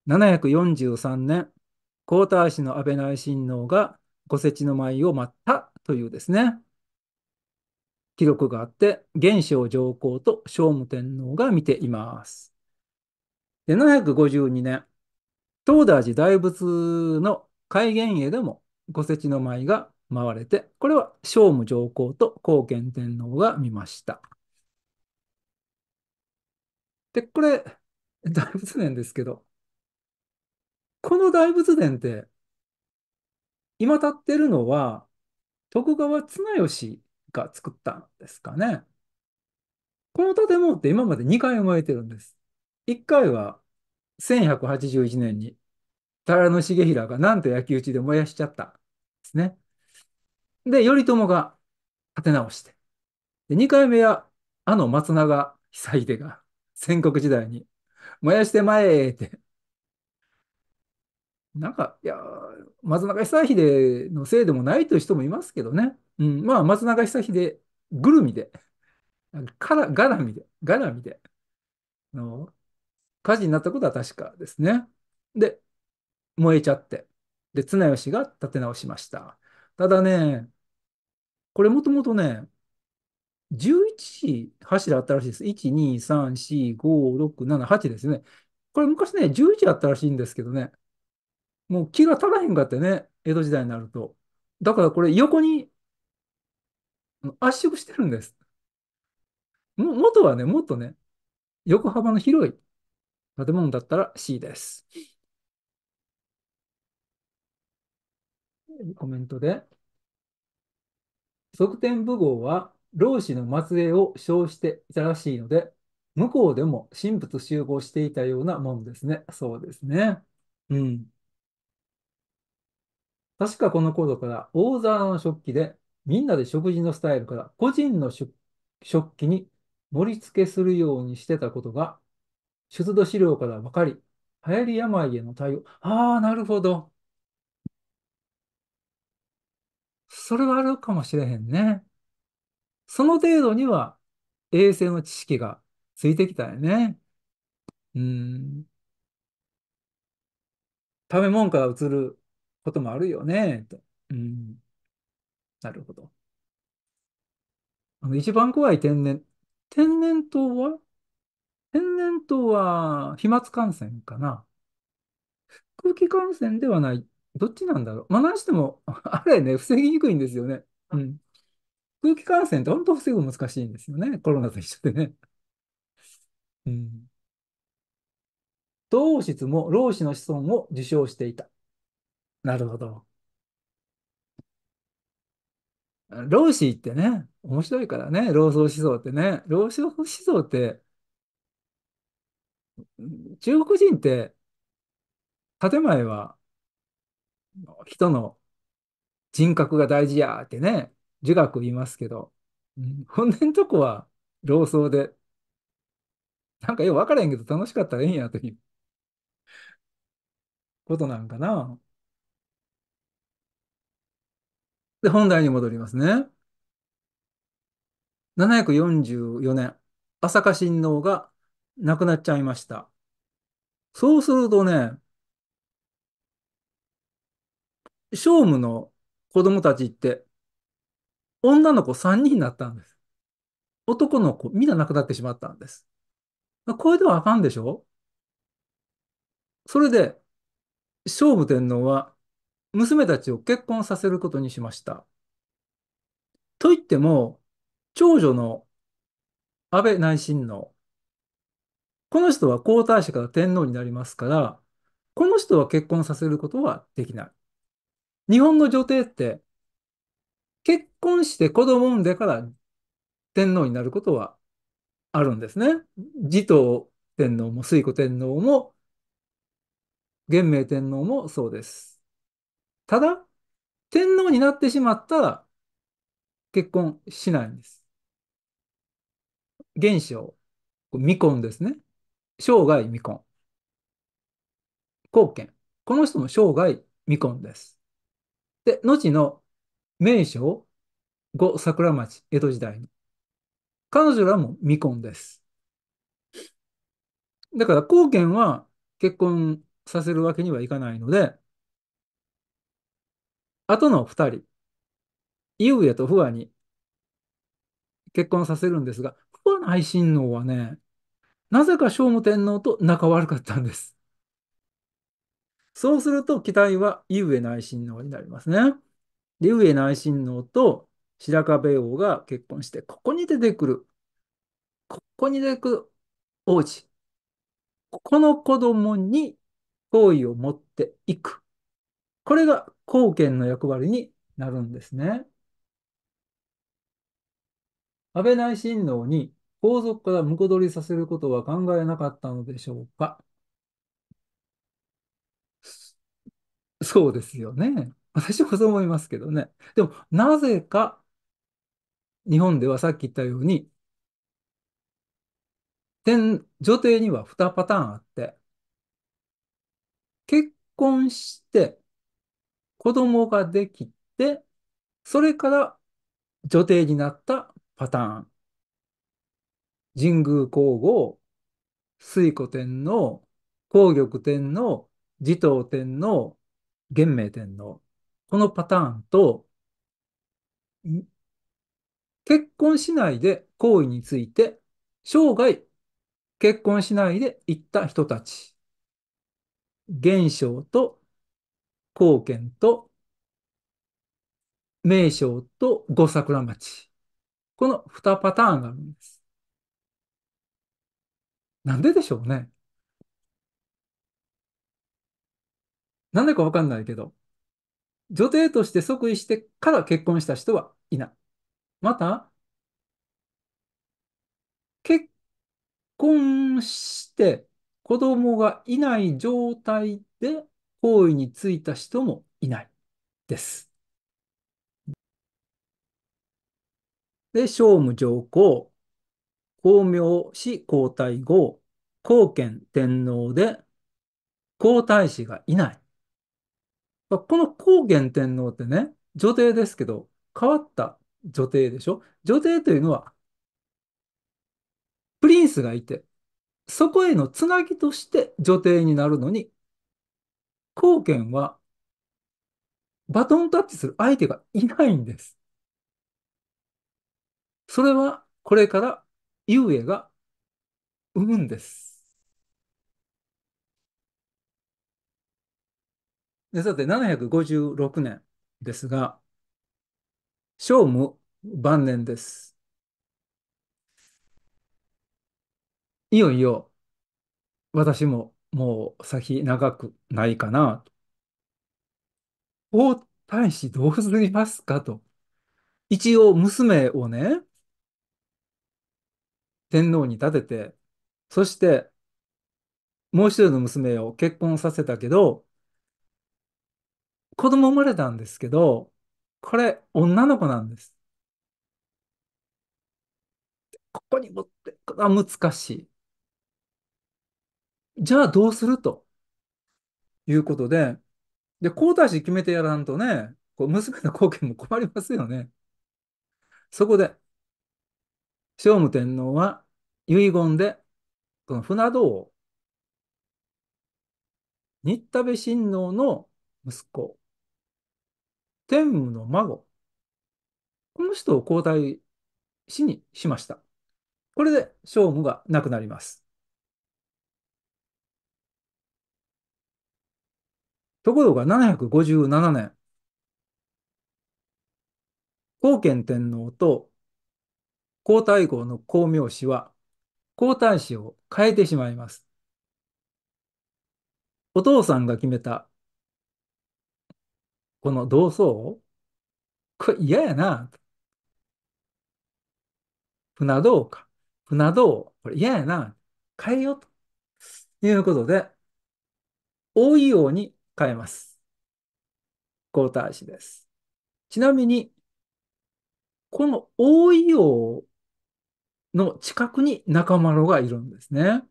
743年、皇太子の安倍内親王が御世知の舞を舞ったというですね、記録があって、元正上皇と聖武天皇が見ています。で、752年、東大寺大仏の開元へでも御世知の舞が回れて、これは聖武上皇と高賢天皇が見ました。で、これ、大仏年ですけど、この大仏殿って、今立ってるのは、徳川綱吉が作ったんですかね。この建物って今まで2回生まれてるんです。1回は1181年に、平野重衡がなんと焼き討ちで燃やしちゃったんですね。で、頼朝が建て直して。で、2回目は、あの松永久秀が戦国時代に燃やしてまえってなんか、いや、松中久秀のせいでもないという人もいますけどね。うん、まあ、松中久秀ぐるみで、からがらみで、がらみで、の火事になったことは確かですね。で、燃えちゃって。で、綱吉が立て直しました。ただね、これもともとね、11柱あったらしいです。1、2、3、4、5、6、7、8ですね。これ昔ね、11あったらしいんですけどね、もう木が足らへんかってね、江戸時代になると。だからこれ横に圧縮してるんです。も元はね、もっとね、横幅の広い建物だったら C です。コメントで。側天武号は老子の末裔を称していたらしいので、向こうでも神仏集合していたようなもんですね。そうですね。うん。確かこの頃から大皿の食器でみんなで食事のスタイルから個人の食器に盛り付けするようにしてたことが出土資料から分かり、流行り病への対応。ああ、なるほど。それはあるかもしれへんね。その程度には衛生の知識がついてきたよね。うん。食べ物から移ることもあるよね、と。うん。なるほど。あの、一番怖い天然。天然痘は天然痘は飛沫感染かな。空気感染ではない。どっちなんだろう。まあ、何しても、[LAUGHS] あれね、防ぎにくいんですよね。うん。空気感染って本当防ぐ難しいんですよね。コロナと一緒でね。うん。同室も老子の子孫を受賞していた。なるほど。老子ってね、面白いからね、老僧思想ってね。老僧思想って、中国人って建前は人の人格が大事やってね、儒学言いますけど、本音のとこは老僧で、なんかよくわからへんけど楽しかったらええんやということなんかな。で、本題に戻りますね。744年、朝香親王が亡くなっちゃいました。そうするとね、聖武の子供たちって、女の子3人になったんです。男の子、みんな亡くなってしまったんです。これではあかんでしょそれで、聖武天皇は娘たちを結婚させることにしました。と言っても、長女の安倍内親王、この人は皇太子から天皇になりますから、この人は結婚させることはできない。日本の女帝って、結婚して子供産んでから天皇になることはあるんですね。持統天皇も推古天皇も、元明天皇もそうです。ただ、天皇になってしまったら結婚しないんです。現象、未婚ですね。生涯未婚。後見。この人も生涯未婚です。で、後の名称、後桜町、江戸時代に。彼女らも未婚です。だから、後見は結婚させるわけにはいかないので、あとの2人、イウエとフアに結婚させるんですが、フアの愛親王はね、なぜか聖武天皇と仲悪かったんです。そうすると、期待はイウエの愛親王になりますね。で、イウエの愛親王と白壁王が結婚して、ここに出てくる、ここに出てくる王子、ここの子供に好意を持っていく。これが貢献の役割になるんですね。安倍内親王に皇族から婿取りさせることは考えなかったのでしょうかそうですよね。私もそう思いますけどね。でも、なぜか、日本ではさっき言ったように、天、女帝には2パターンあって、結婚して子供ができて、それから女帝になったパターン。神宮皇后、推古天皇、皇玉天皇、持統天皇、元明天皇。このパターンと、結婚しないで皇位について、生涯結婚しないで行った人たち。現象と貢献と名称と五桜町。この二パターンがあるんです。なんででしょうね。なんでかわかんないけど、女帝として即位してから結婚した人はいない。また、結婚して子供がいない状態で方位についた人もいないです。で、聖武上皇、光明氏皇太后、皇権天皇で皇太子がいない。この皇権天皇ってね、女帝ですけど、変わった女帝でしょ女帝というのは、プリンスがいて、そこへのつなぎとして女帝になるのに、貢献は、バトンタッチする相手がいないんです。それは、これから、ゆえが生むんです。でさて、756年ですが、聖武晩年です。いよいよ、私ももう先長くないかなと。皇太子どうすりますかと。一応娘をね、天皇に立てて、そしてもう一人の娘を結婚させたけど、子供生まれたんですけど、これ女の子なんです。ここに持ってくのは難しい。じゃあどうするということで、で、皇太子決めてやらんとね、こう娘の貢献も困りますよね。そこで、聖武天皇は遺言で、この船戸を新田部親王の息子、天武の孫、この人を交代しにしました。これで聖武が亡くなります。ところが757年、高賢天皇と皇太后の光明氏は皇太子を変えてしまいます。お父さんが決めたこの同窓をこれ嫌やな。船道か。船道、これ嫌やな。変えよということで、大ように変えます。皇太子です。ちなみに、この大井王の近くに中丸がいるんですね。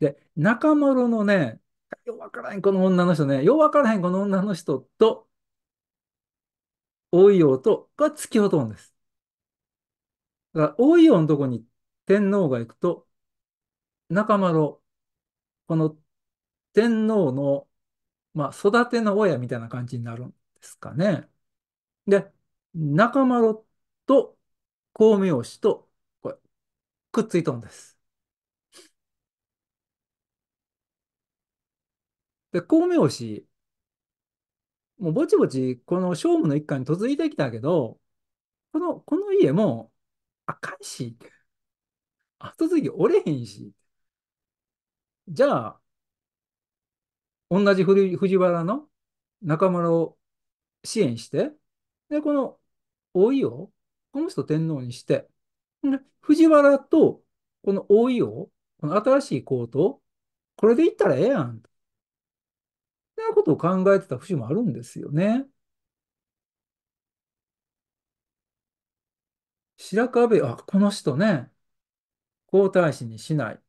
で、中丸のね、ようわからへんこの女の人ね、ようわからへんこの女の人と、大井王とが突きほとんです。だから大井王のとこに天皇が行くと、中丸、この天皇のまあ、育ての親みたいな感じになるんですかね。で、中丸と光明氏と、これ、くっついとんです。で、光明氏、もうぼちぼち、この勝負の一家に嫁いできたけど、この、この家も、あかんし、後継ぎおれへんし、じゃあ、同じ藤原の中村を支援して、で、この大井を、この人天皇にして、藤原とこの大井を、この新しい皇統、これでいったらええやん。そんなことを考えてた節もあるんですよね。白壁、あ、この人ね、皇太子にしない。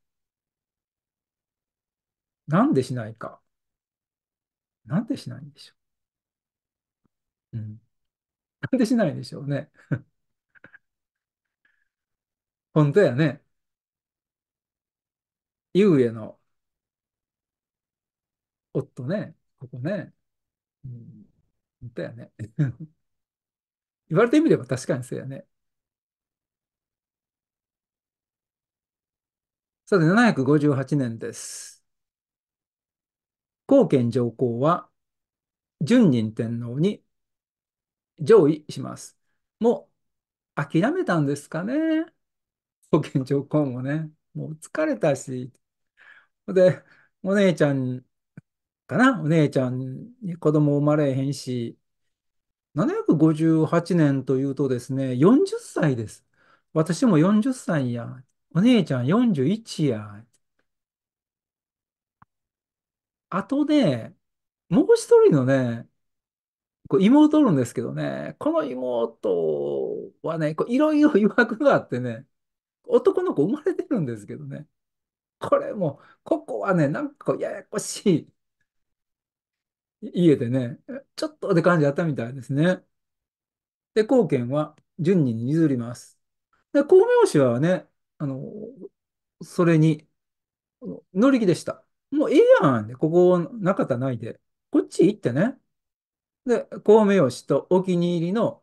なんでしないか。なんでしないんでしょう。うん。なんでしないんでしょうね。[LAUGHS] 本当やね。ゆうえの夫ね、ここね。うん、本当やね。[LAUGHS] 言われてみれば確かにそうやね。さて、758年です。後見上皇は、順仁天皇に上位します。もう、諦めたんですかね。後賢上皇もね、もう疲れたし。で、お姉ちゃんかな、お姉ちゃんに子供生まれへんし、758年というとですね、40歳です。私も40歳や。お姉ちゃん41や。あとね、もう一人のね、こう妹おるんですけどね、この妹はね、こういろいろ誘惑があってね、男の子生まれてるんですけどね、これも、ここはね、なんかこうややこしい家でね、ちょっとって感じだったみたいですね。で、後見は順に譲ります。で、光明氏はね、あの、それに乗り気でした。もういいやん。ここなかったないで。こっち行ってね。で、孔明氏とお気に入りの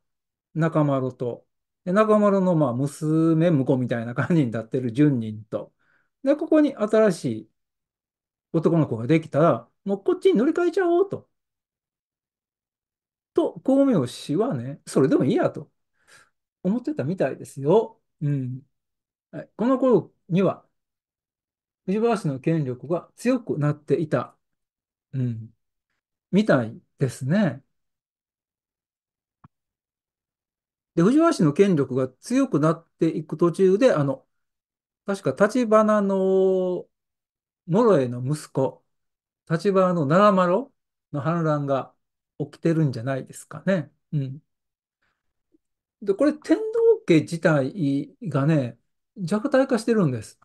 中丸と、で中丸のまあ娘、婿みたいな感じになってる順人と、で、ここに新しい男の子ができたら、もうこっちに乗り換えちゃおうと。と、光明氏はね、それでもいいやと思ってたみたいですよ。うん。はい、この頃には、藤原氏の権力が強くなっていた、うん、みたいですね。で、藤原氏の権力が強くなっていく途中で、あの、確か立花の諸江の息子、立花の奈良丸の反乱が起きてるんじゃないですかね。うん。で、これ天皇家自体がね、弱体化してるんです。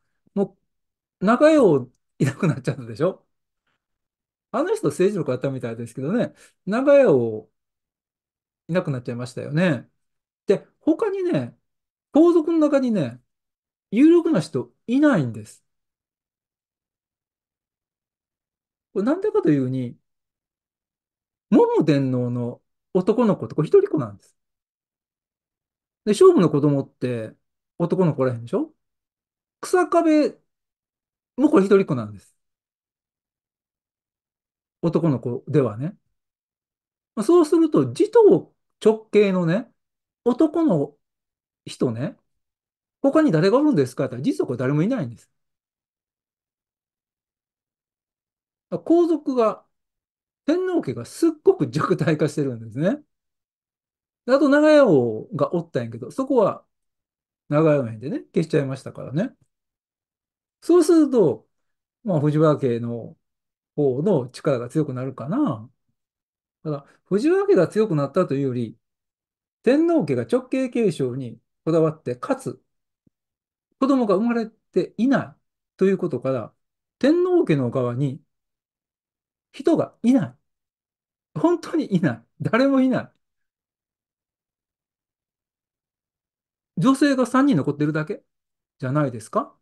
中陽いなくなっちゃうんでしょあの人政治力あったみたいですけどね、長屋をいなくなっちゃいましたよね。で、他にね、皇族の中にね、有力な人いないんです。これなんでかというに、桃天皇の男の子とこ一人子なんです。で、勝負の子供って男の子らへんでしょ草壁もうこれ一人っ子なんです。男の子ではね。まそうすると、児童直系のね、男の人ね、他に誰がおるんですかって言ったら、実はこれ誰もいないんです。皇族が、天皇家がすっごく弱体化してるんですね。あと長屋王がおったんやけど、そこは長屋園でね、消しちゃいましたからね。そうすると、まあ、藤原家の方の力が強くなるかな。ただ、藤原家が強くなったというより、天皇家が直系継承にこだわって、かつ、子供が生まれていないということから、天皇家の側に人がいない。本当にいない。誰もいない。女性が3人残ってるだけじゃないですか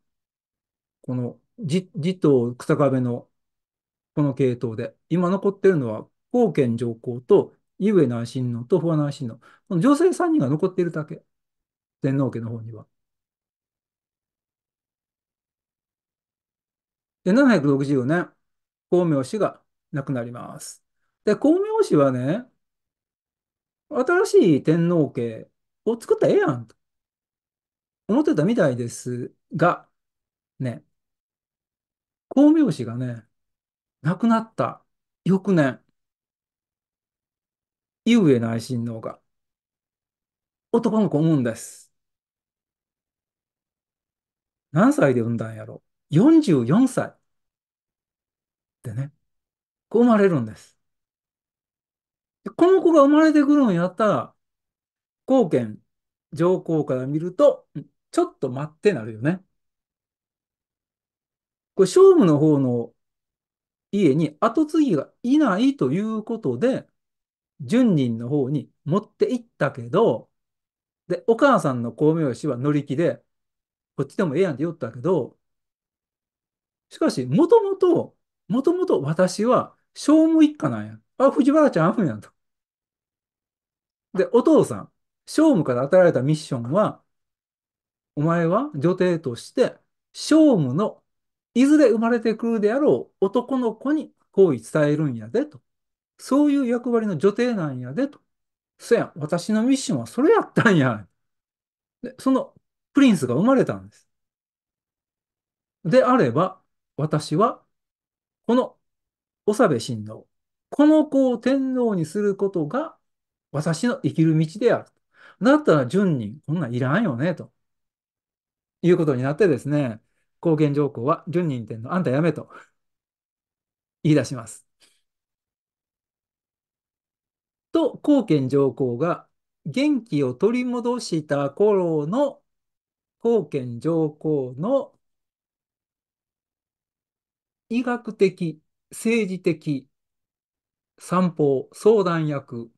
この持統草壁のこの系統で、今残ってるのは、高賢上皇と井上内親王と不破内親王、この女性3人が残っているだけ、天皇家の方には。で、764年、光明氏が亡くなります。で、光明氏はね、新しい天皇家を作ったらええやんと思ってたみたいですが、ね、光明師がね、亡くなった翌年、井上内親王が男の子を産んです。何歳で産んだんやろ ?44 歳。でね、こう生まれるんです。この子が生まれてくるんやったら、貢献上皇から見ると、ちょっと待ってなるよね。これ、商務の方の家に後継ぎがいないということで、順人の方に持って行ったけど、で、お母さんの光明氏は乗り気で、こっちでもええやんって言ったけど、しかし、もともと、もともと私は商務一家なんや。あ、藤原ちゃんあふんやと。で、お父さん、商務から与えられたミッションは、お前は女帝として、商務のいずれ生まれてくるであろう男の子に好意伝えるんやでと。そういう役割の女帝なんやでと。そやん、私のミッションはそれやったんや。で、そのプリンスが生まれたんです。であれば、私は、この、長部親王、この子を天皇にすることが、私の生きる道である。だったら、順人、こんなんいらんよね、ということになってですね、高原上皇は純人天のあんたやめと言い出します。と、高賢上皇が元気を取り戻した頃の高賢上皇の医学的、政治的、散歩、相談役、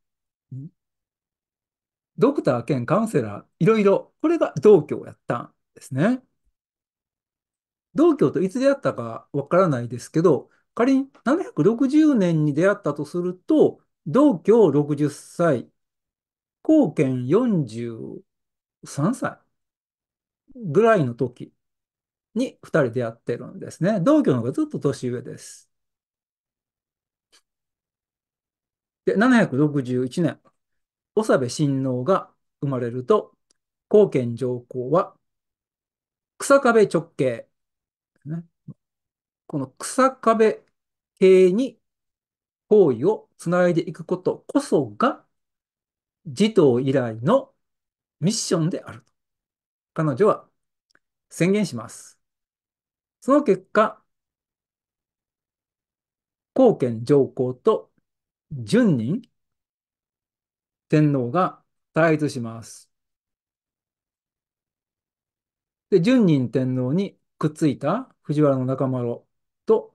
ドクター兼カウンセラー、いろいろ、これが同居をやったんですね。道教といつ出会ったかわからないですけど、仮に760年に出会ったとすると、道教60歳、貢献43歳ぐらいの時に2人出会ってるんですね。道教の方がずっと年上です。で、761年、長部親王が生まれると、後見上皇は、草壁直径ね。この草壁系に行為をつないでいくことこそが、児童以来のミッションであると。彼女は宣言します。その結果、皇憲上皇と順人天皇が対立します。で、順人天皇にくっついた藤原の中丸と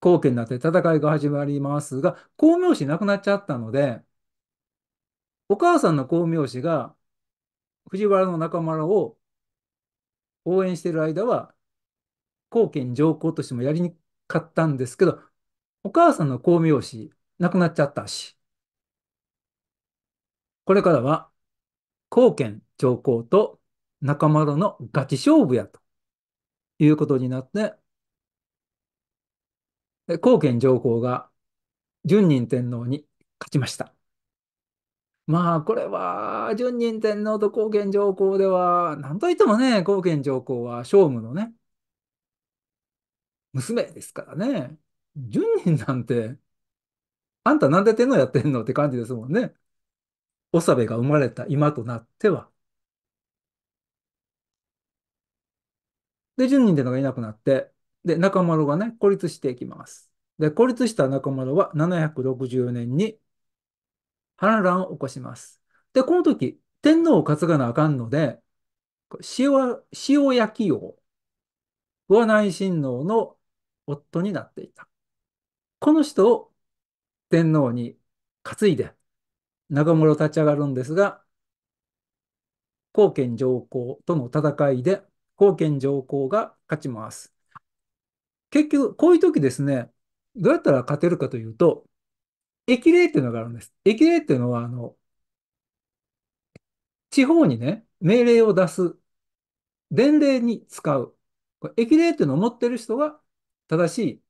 高家になって戦いが始まりますが、光明師亡くなっちゃったので、お母さんの光明師が藤原の中丸を応援してる間は、後見上皇としてもやりにくかったんですけど、お母さんの光明師亡くなっちゃったし、これからは、後見上皇と中丸のガチ勝負やと。いうことになって、で高上皇が順仁天皇に勝ちました。まあ、これは、順仁天皇と後見上皇では、なんといってもね、後見上皇は聖武のね、娘ですからね。順仁なんて、あんたなんで天皇やってんのって感じですもんね。おさべが生まれた今となっては。で、順0人でのがいなくなって、で、中丸がね、孤立していきます。で、孤立した中丸は7 6 0年に反乱を起こします。で、この時、天皇を担がなあかんので、塩、塩焼き王和内親王の夫になっていた。この人を天皇に担いで、中丸を立ち上がるんですが、後賢上皇との戦いで貢献上皇が勝ちます。結局、こういう時ですね、どうやったら勝てるかというと、駅令っていうのがあるんです。駅令っていうのは、あの、地方にね、命令を出す、伝令に使う。これ駅令っていうのを持ってる人が正しい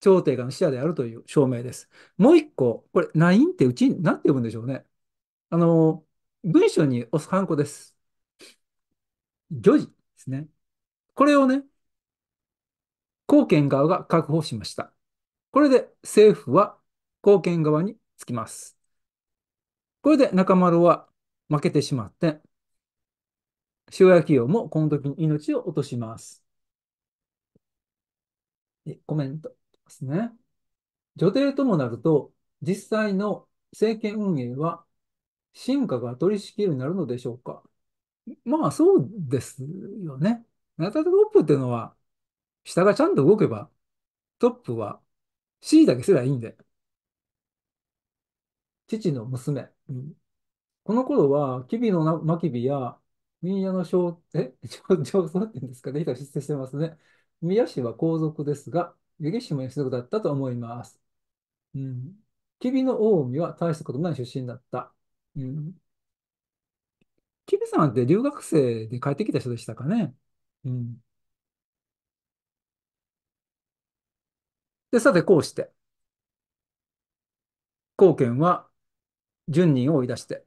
朝廷がの使者であるという証明です。もう一個、これ、ナインってうちに何て呼ぶんでしょうね。あの、文章に押すハンコです。ですね。これをね、貢献側が確保しました。これで政府は貢献側につきます。これで中丸は負けてしまって、塩焼き業もこの時に命を落とします。でコメントですね。女帝ともなると、実際の政権運営は、進化が取り仕切うになるのでしょうかまあそうですよね。ナタドトップっていうのは、下がちゃんと動けば、トップは C だけすりゃいいんで。父の娘。うん、この頃は、吉備の真備や、宮家の小、え、上層って言うんですかね、人出世してますね。宮氏は皇族ですが、湯気氏も吉族だったと思います。うん。吉備の近江は大したことない出身だった。うん。キビさんって留学生で帰ってきた人でしたかね。うん。で、さて、こうして、高賢は順人を追い出して、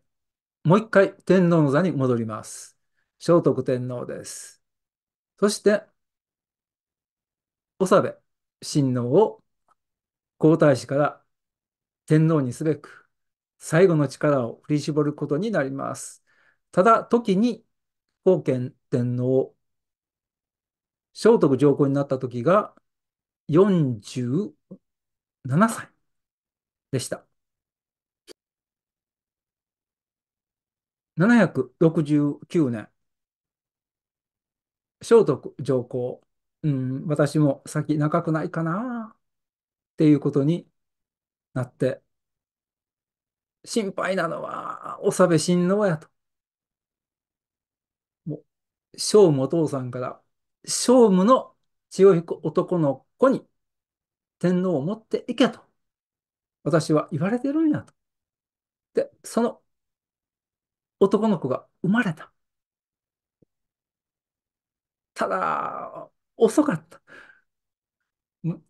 もう一回天皇の座に戻ります。聖徳天皇です。そして、長部親王を皇太子から天皇にすべく、最後の力を振り絞ることになります。ただ、時に、封建天皇、聖徳上皇になった時が47歳でした。769年、聖徳上皇、うん、私も先長くないかなっていうことになって、心配なのは、長部親王やと。聖武お父さんから、聖武の血を引く男の子に天皇を持っていけと、私は言われてるんやと。で、その男の子が生まれた。ただ、遅かった。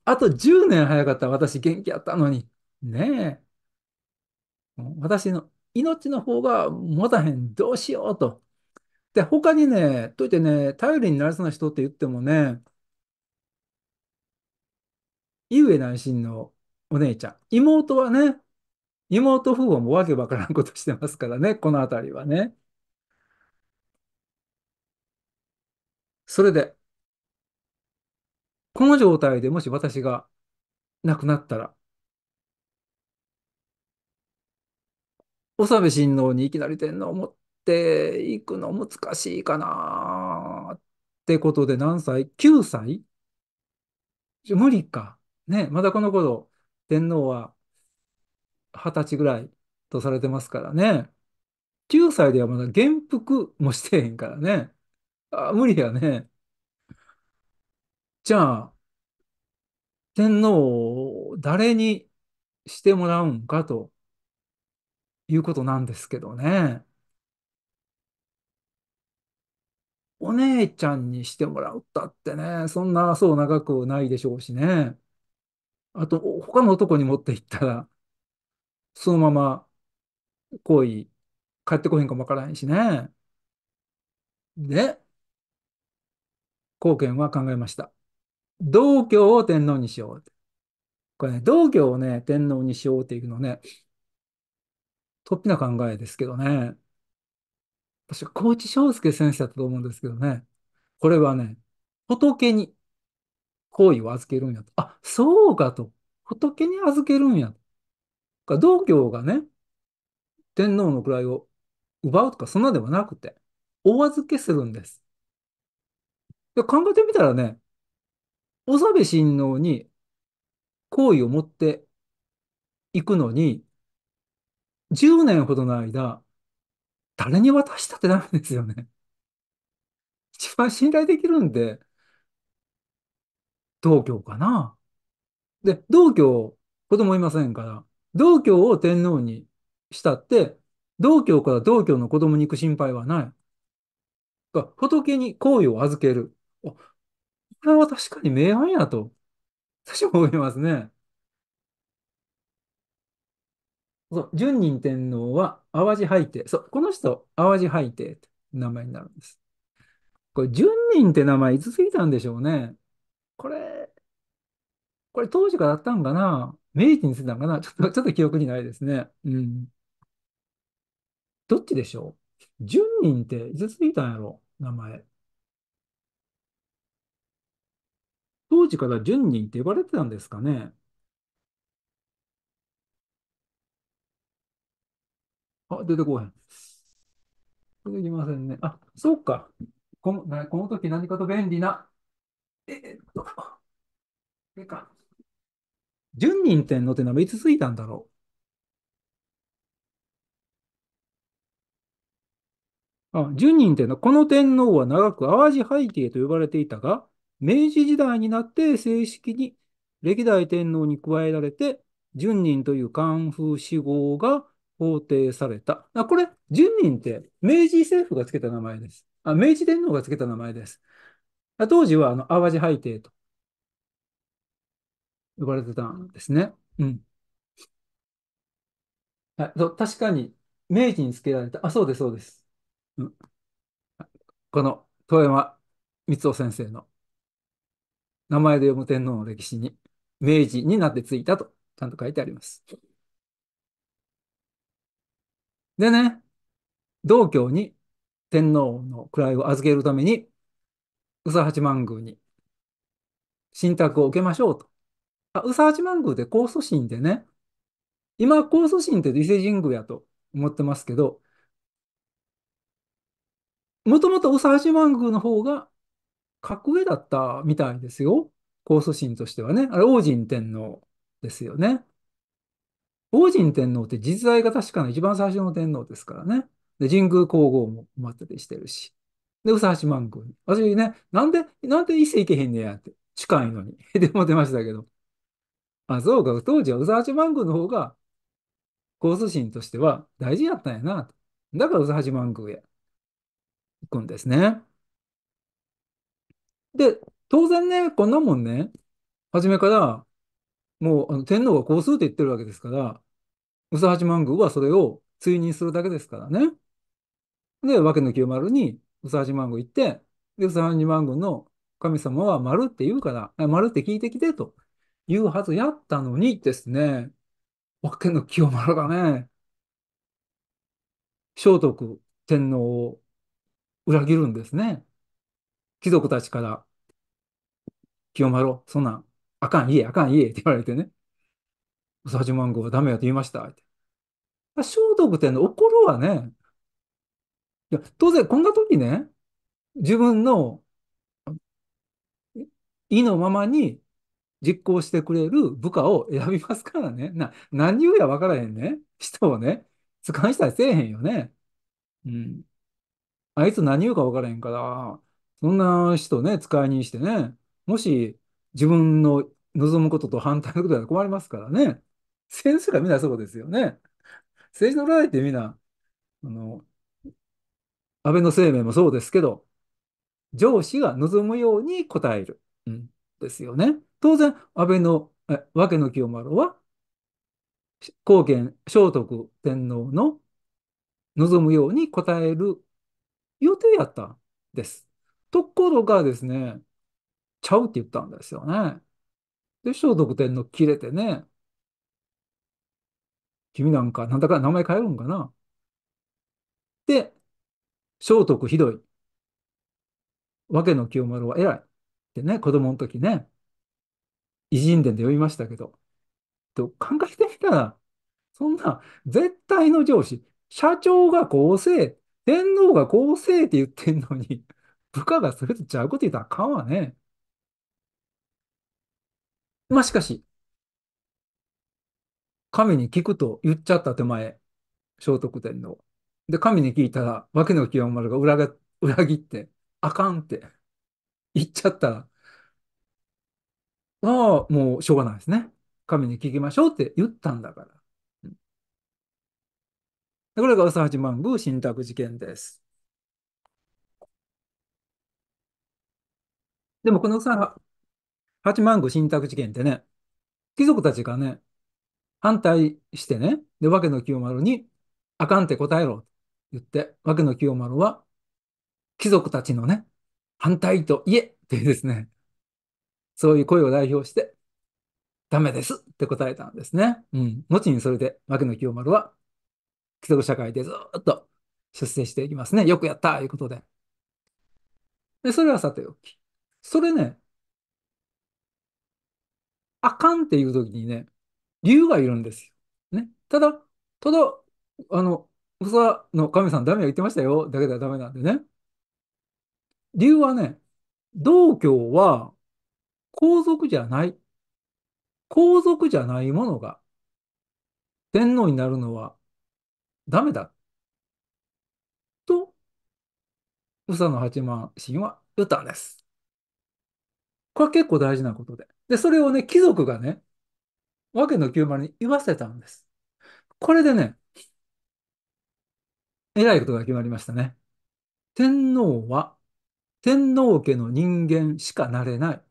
あと10年早かった私元気やったのに。ねえ。私の命の方が持たへん、どうしようと。で、他にね、といってね、頼りになりそうな人って言ってもね、井上内親のお姉ちゃん。妹はね、妹夫婦もわけわからんことしてますからね、このあたりはね。それで、この状態でもし私が亡くなったら、長部親王にいきなり天皇を持っっていくの難しいかなってことで何歳 ?9 歳無理か。ね、まだこの頃、天皇は二十歳ぐらいとされてますからね。9歳ではまだ元服もしてへんからね。あ、無理やね。じゃあ、天皇を誰にしてもらうんかということなんですけどね。お姉ちゃんにしてもらうったってね、そんなそう長くないでしょうしね。あと、他の男に持っていったら、そのまま恋、帰ってこへんかもわからへんしね。で、貢献は考えました。道教を天皇にしよう。これね、道教をね、天皇にしようっていうのね、突飛な考えですけどね。私、高知章介先生だったと思うんですけどね、これはね、仏に行為を預けるんやと。あ、そうかと。仏に預けるんやと。道教がね、天皇の位を奪うとか、そんなではなくて、お預けするんです。で考えてみたらね、長部親王に好意を持っていくのに、10年ほどの間、誰に渡したってダメですよね。一番信頼できるんで、同教かな。で、同教、子供いませんから、同教を天皇にしたって、同教から同教の子供に行く心配はない。仏に好意を預ける。あ、これは確かに明暗やと、私も思いますね。そう、順仁天皇は淡路ハイテ。そう、この人、淡路ハイテって名前になるんです。これ、純人って名前いつすぎたんでしょうね。これ、これ当時からあったんかな明治にしてたんかなちょっと、ちょっと記憶にないですね。うん。どっちでしょう純人っていつすぎたんやろ名前。当時から純人って呼ばれてたんですかねあ、出てこへん。出てきませんね。あ、そうか。この、この時何かと便利な。えー、っと、えか。1人天皇のてならいつついたんだろう。あ、順人天の、この天皇は長く淡路背景と呼ばれていたが、明治時代になって正式に歴代天皇に加えられて、順人という官風志望が法定された。あこれ、順人って明治政府がつけた名前です。あ明治天皇がつけた名前です。当時はあの淡路拝帝と呼ばれてたんですね。うん。はい、確かに、明治につけられた。あ、そうです、そうです。うん、この、富山光夫先生の、名前で読む天皇の歴史に、明治になってついたと、ちゃんと書いてあります。でね、道教に天皇の位を預けるために、宇佐八幡宮に信託を受けましょうと。あ、宇佐八幡宮って高祖神でね、今高祖神って伊勢神宮やと思ってますけど、もともと宇佐八幡宮の方が格上だったみたいですよ。高祖神としてはね。あれ、王神天皇ですよね。王神天皇って実在が確かの一番最初の天皇ですからね。で、神宮皇后もお祭りしてるし。で、宇佐八幡宮に。私ね、なんで、なんで伊勢行けへんねやって、近いのに。でも出ましたけど。あ、そうか、当時は宇佐八幡宮の方が、皇祖神としては大事やったんやなと。だから宇佐八幡宮へ行くんですね。で、当然ね、こんなもんね、初めからもうあの天皇がこうすると言ってるわけですから、宇佐八幡宮はそれを追認するだけですからね。で、わけの清丸に宇佐八幡宮行って、で、宇佐八幡宮の神様は丸って言うから、丸って聞いてきてというはずやったのにですね、わけの清丸がね、聖徳天皇を裏切るんですね。貴族たちから、清丸、そんなあかんえ、あかんえ [LAUGHS] って言われてね。じまんごはダメやと言いました。消聖っての怒るわね。いや、当然、こんな時ね、自分の意のままに実行してくれる部下を選びますからね。な、何言うや分からへんね。人をね、使鑑したりせえへんよね。うん。あいつ何言うか分からへんから、そんな人ね、使いにしてね、もし自分の望むことと反対のことでは困りますからね。政治がみんなそうですよね。政治の裏でってみんな、あの、安倍の生命もそうですけど、上司が望むように答える。うん、ですよね。当然、安倍の、え、訳の清丸は、後見、聖徳天皇の望むように答える予定やったんです。ところがですね、ちゃうって言ったんですよね。で、聖徳天皇切れてね、君なんか、なんだか名前変えるんかな。で、聖徳ひどい。わけの清丸は偉い。ってね、子供の時ね、偉人伝で読みましたけど。と考えてみたら、そんな絶対の上司、社長がこうせい。天皇がこうせいって言ってんのに、部下がそれとちゃうこと言ったらあかんわね。まあしかし、神に聞くと言っちゃった手前、聖徳天皇。で、神に聞いたら、わけの清丸が裏が裏切って、あかんって言っちゃったら、ああ、もうしょうがないですね。神に聞きましょうって言ったんだから。これが宇佐八幡宮信託事件です。でもこの宇佐八幡宮信託事件ってね、貴族たちがね、反対してね、で、わけの清丸に、あかんって答えろ、言って、わけの清丸は、貴族たちのね、反対と言えっていうですね、そういう声を代表して、ダメですって答えたんですね。うん。後にそれで、けの清丸は、貴族社会でずっと出世していきますね。よくやったということで。で、それはさておき。それね、あかんっていう時にね、理由がいるんですよ。ね。ただ、ただ、あの、うさの神さんダメよ言ってましたよ、だけではダメなんでね。理由はね、道教は皇族じゃない。皇族じゃないものが天皇になるのはダメだ。と、宇佐の八幡神は言ったんです。これは結構大事なことで。で、それをね、貴族がね、わけの9丸に言わせたんです。これでね、えらいことが決まりましたね。天皇は、天皇家の人間しかなれない。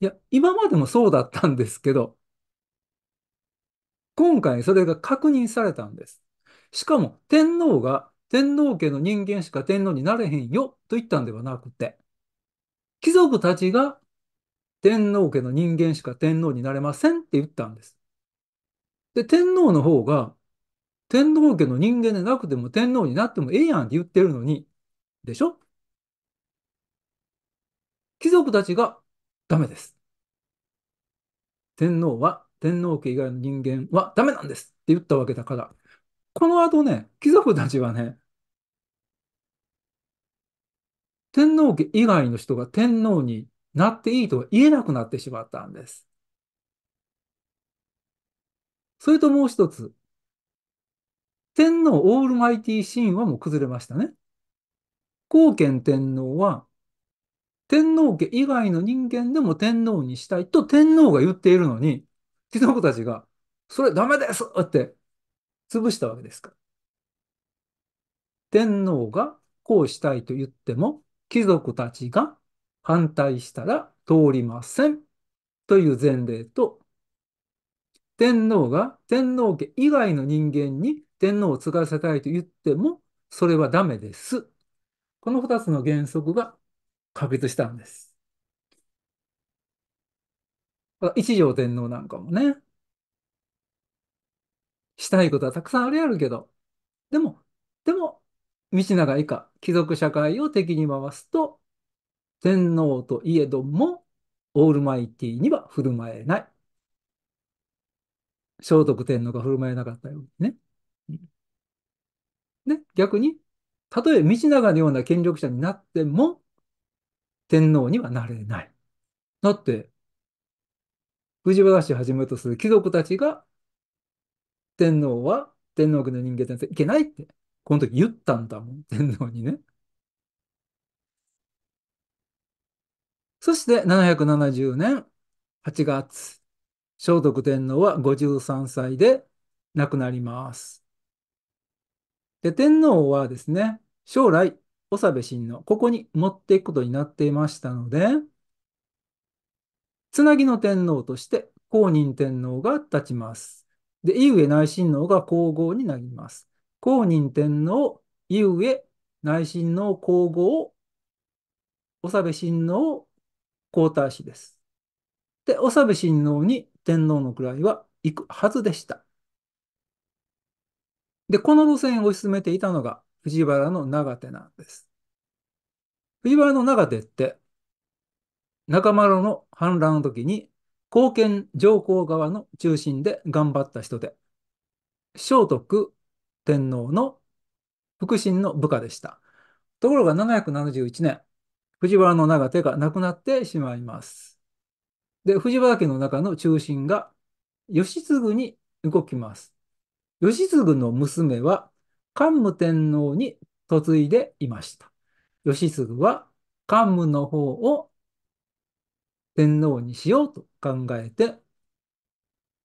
いや、今までもそうだったんですけど、今回それが確認されたんです。しかも天皇が天皇家の人間しか天皇になれへんよと言ったんではなくて、貴族たちが天皇家の人間しか天皇になれませんって言ったんです。で、天皇の方が、天皇家の人間でなくても天皇になってもええやんって言ってるのに、でしょ貴族たちがダメです。天皇は、天皇家以外の人間はダメなんですって言ったわけだから、この後ね、貴族たちはね、天皇家以外の人が天皇になっていいと言えなくなってしまったんです。それともう一つ。天皇オールマイティ神話も崩れましたね。後見天皇は、天皇家以外の人間でも天皇にしたいと天皇が言っているのに、貴族たちが、それダメですって潰したわけですから。天皇がこうしたいと言っても、貴族たちが反対したら通りませんという前例と、天皇が天皇家以外の人間に天皇を継がせたいと言っても、それはダメです。この2つの原則が可決したんです。一条天皇なんかもね、したいことはたくさんあるやるけど、でも、でも、道長以下、貴族社会を敵に回すと、天皇といえども、オールマイティには振る舞えない。聖徳天皇が振る舞えなかったようにね。ね、逆に、たとえ道長のような権力者になっても、天皇にはなれない。だって、藤原氏はじめとする貴族たちが、天皇は天皇家の人間じゃいけないって、この時言ったんだもん、天皇にね。そして770年8月、聖徳天皇は53歳で亡くなります。で、天皇はですね、将来、長部親王、ここに持っていくことになっていましたので、つなぎの天皇として公認天皇が立ちます。で、井上内親王が皇后になります。公認天皇、井上内親王皇后、長部親王、皇太子です。で、おさべ親王に天皇の位は行くはずでした。で、この路線を推し進めていたのが藤原の長手なんです。藤原の長手って、中丸の反乱の時に、貢献上皇側の中心で頑張った人で、聖徳天皇の腹心の部下でした。ところが771年、藤原の長手がなくなってしまいます。で、藤原家の中の中心が義継に動きます。義継の娘は桓武天皇に嫁いでいました。義継は桓武の方を天皇にしようと考えて、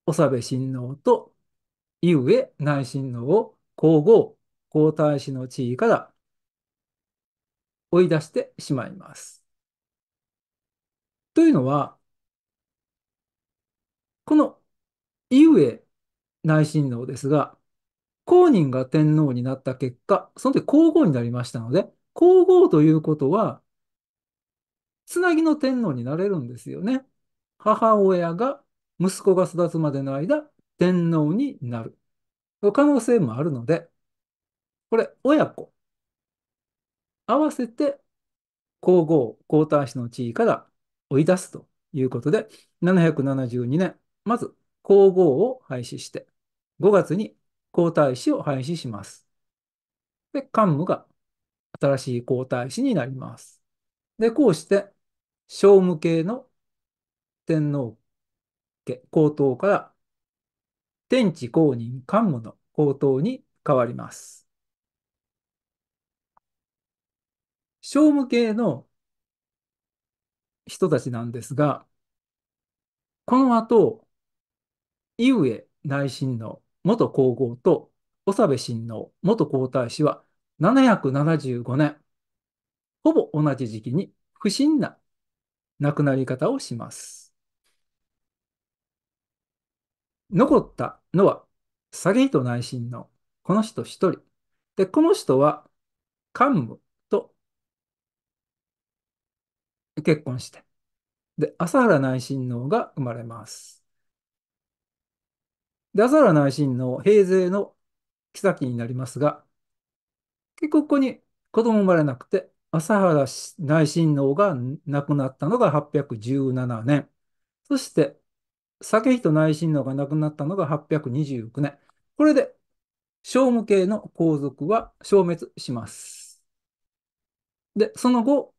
長部親王と伊上内親王を皇后皇太子の地位から追い出してしまいます。というのは、この井上内親王ですが、公人が天皇になった結果、その時皇后になりましたので、皇后ということは、つなぎの天皇になれるんですよね。母親が息子が育つまでの間、天皇になる。可能性もあるので、これ、親子合わせて皇后皇太子の地位から追い出すということで、772年、まず皇后を廃止して、5月に皇太子を廃止します。で、桓武が新しい皇太子になります。で、こうして、聖武系の天皇家、皇統から天地公認桓武の皇統に変わります。商務系の人たちなんですが、この後、井上内親王元皇后と長部親王元皇太子は775年、ほぼ同じ時期に不審な亡くなり方をします。残ったのは、下げ人内親王、この人一人。で、この人は、桓武結婚して。で、朝原内親王が生まれます。で、朝原内親王、平成の妃になりますが、結局ここに子供生まれなくて、朝原内親王が亡くなったのが817年。そして、酒人内親王が亡くなったのが829年。これで、聖武系の皇族は消滅します。で、その後、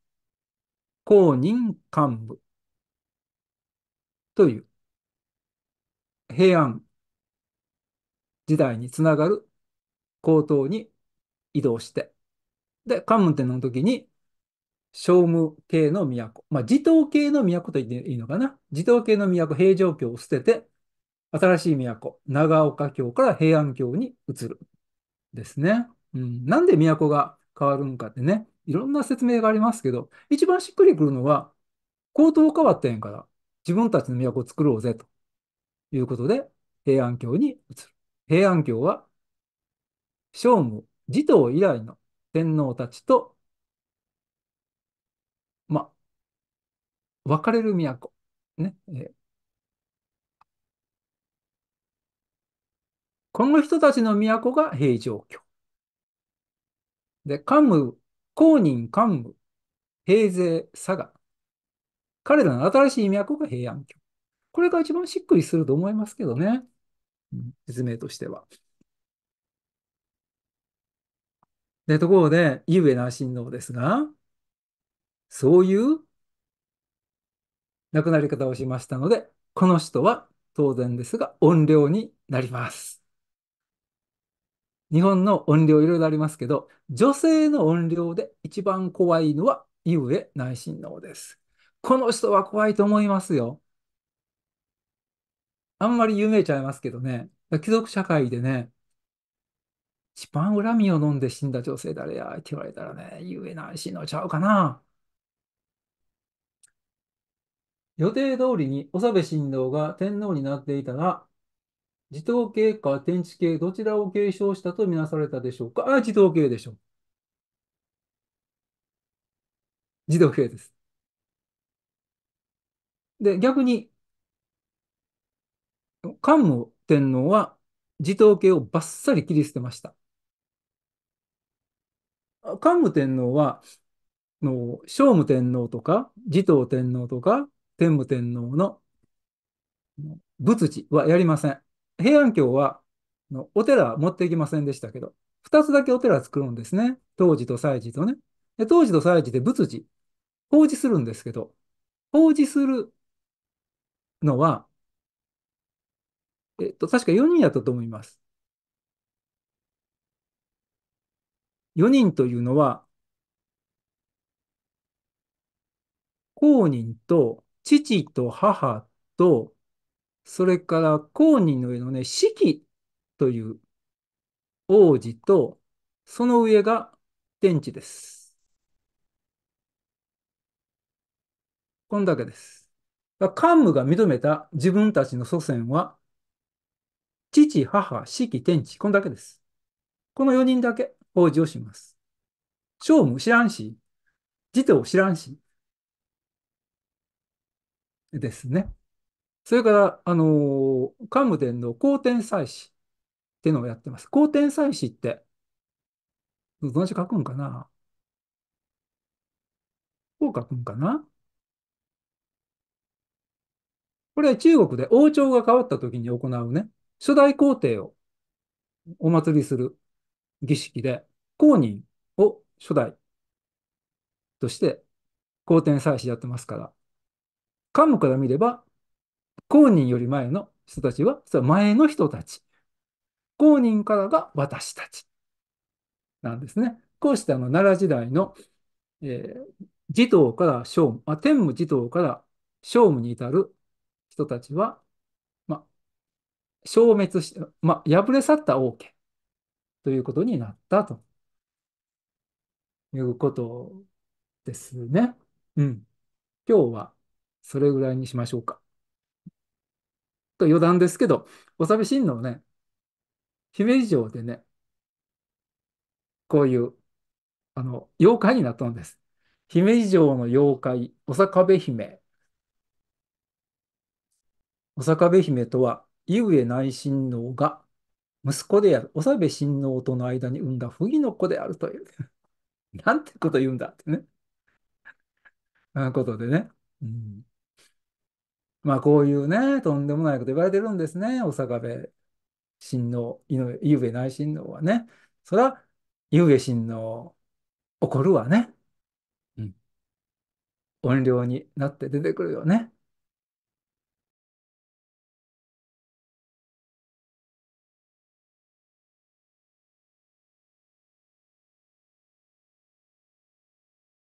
公認幹部という平安時代につながる高等に移動して、で、桓武天皇の時に、聖武系の都、まあ、地頭系の都と言っていいのかな。地頭系の都、平城京を捨てて、新しい都、長岡京から平安京に移る。ですね。うん、なんで都が変わるんかってね、いろんな説明がありますけど、一番しっくりくるのは、行動変わったんやから、自分たちの都を作ろうぜ、ということで、平安京に移る。平安京は、聖武、持統以来の天皇たちと、ま、別れる都。ね。えー、この人たちの都が平城京。で、桓武公認、官具、平勢、佐賀。彼らの新しい脈が平安京。これが一番しっくりすると思いますけどね。うん、説明としては。で、ところで、ゆうえな親王ですが、そういう亡くなり方をしましたので、この人は当然ですが、怨霊になります。日本の音量いろいろありますけど、女性の音量で一番怖いのは、ゆえ内親王です。この人は怖いと思いますよ。あんまり有名ちゃいますけどね、貴族社会でね、一番恨みを飲んで死んだ女性誰やって言われたらね、ゆえ内親王ちゃうかな。予定通りに長部親王が天皇になっていたら、自動系か天地系、どちらを継承したとみなされたでしょうかあ、自動系でしょう。自動系です。で、逆に、桓武天皇は自動系をばっさり切り捨てました。桓武天皇は、の聖武天皇とか、持統天皇とか、天武天皇の仏事はやりません。平安京はのお寺持っていきませんでしたけど、二つだけお寺作るんですね。当時と祭事とね。で当時と祭事で仏事、法事するんですけど、法事するのは、えっと、確か4人やったと思います。4人というのは、公人と父と母とそれから公認の上のね、四季という王子と、その上が天地です。こんだけです。幹武が認めた自分たちの祖先は、父、母、四季、天地、こんだけです。この4人だけ王子をします。聖武知らんし、持統知らんし、ですね。それから、あのー、カムデンの後天祭祀っていうのをやってます。後天祭祀って、どの字書くんかなこう書くんかなこれは中国で王朝が変わった時に行うね、初代皇帝をお祭りする儀式で、公人を初代として、皇天祭祀やってますから、カムから見れば、公認より前の人たちは、それは前の人たち。公認からが私たち。なんですね。こうしてあの奈良時代の、えー、児童から聖武、天武児童から聖武に至る人たちは、ま消滅し、ま破敗れ去った王家ということになったということですね。うん。今日はそれぐらいにしましょうか。と余談ですけど、おさ親王のね、姫路城でね、こういう、あの、妖怪になったんです。姫路城の妖怪、おさ部姫。おさ部姫とは、井上内親王が息子であるおさ親王との間に産んだ不義の子であるという。[LAUGHS] なんてこと言うんだってね。な [LAUGHS] ことでね。うんまあ、こういうね、とんでもないこと言われてるんですね、大阪部親王、井上内親王はね。そは、井上親王、怒るわね。うん。怨霊になって出てくるよね。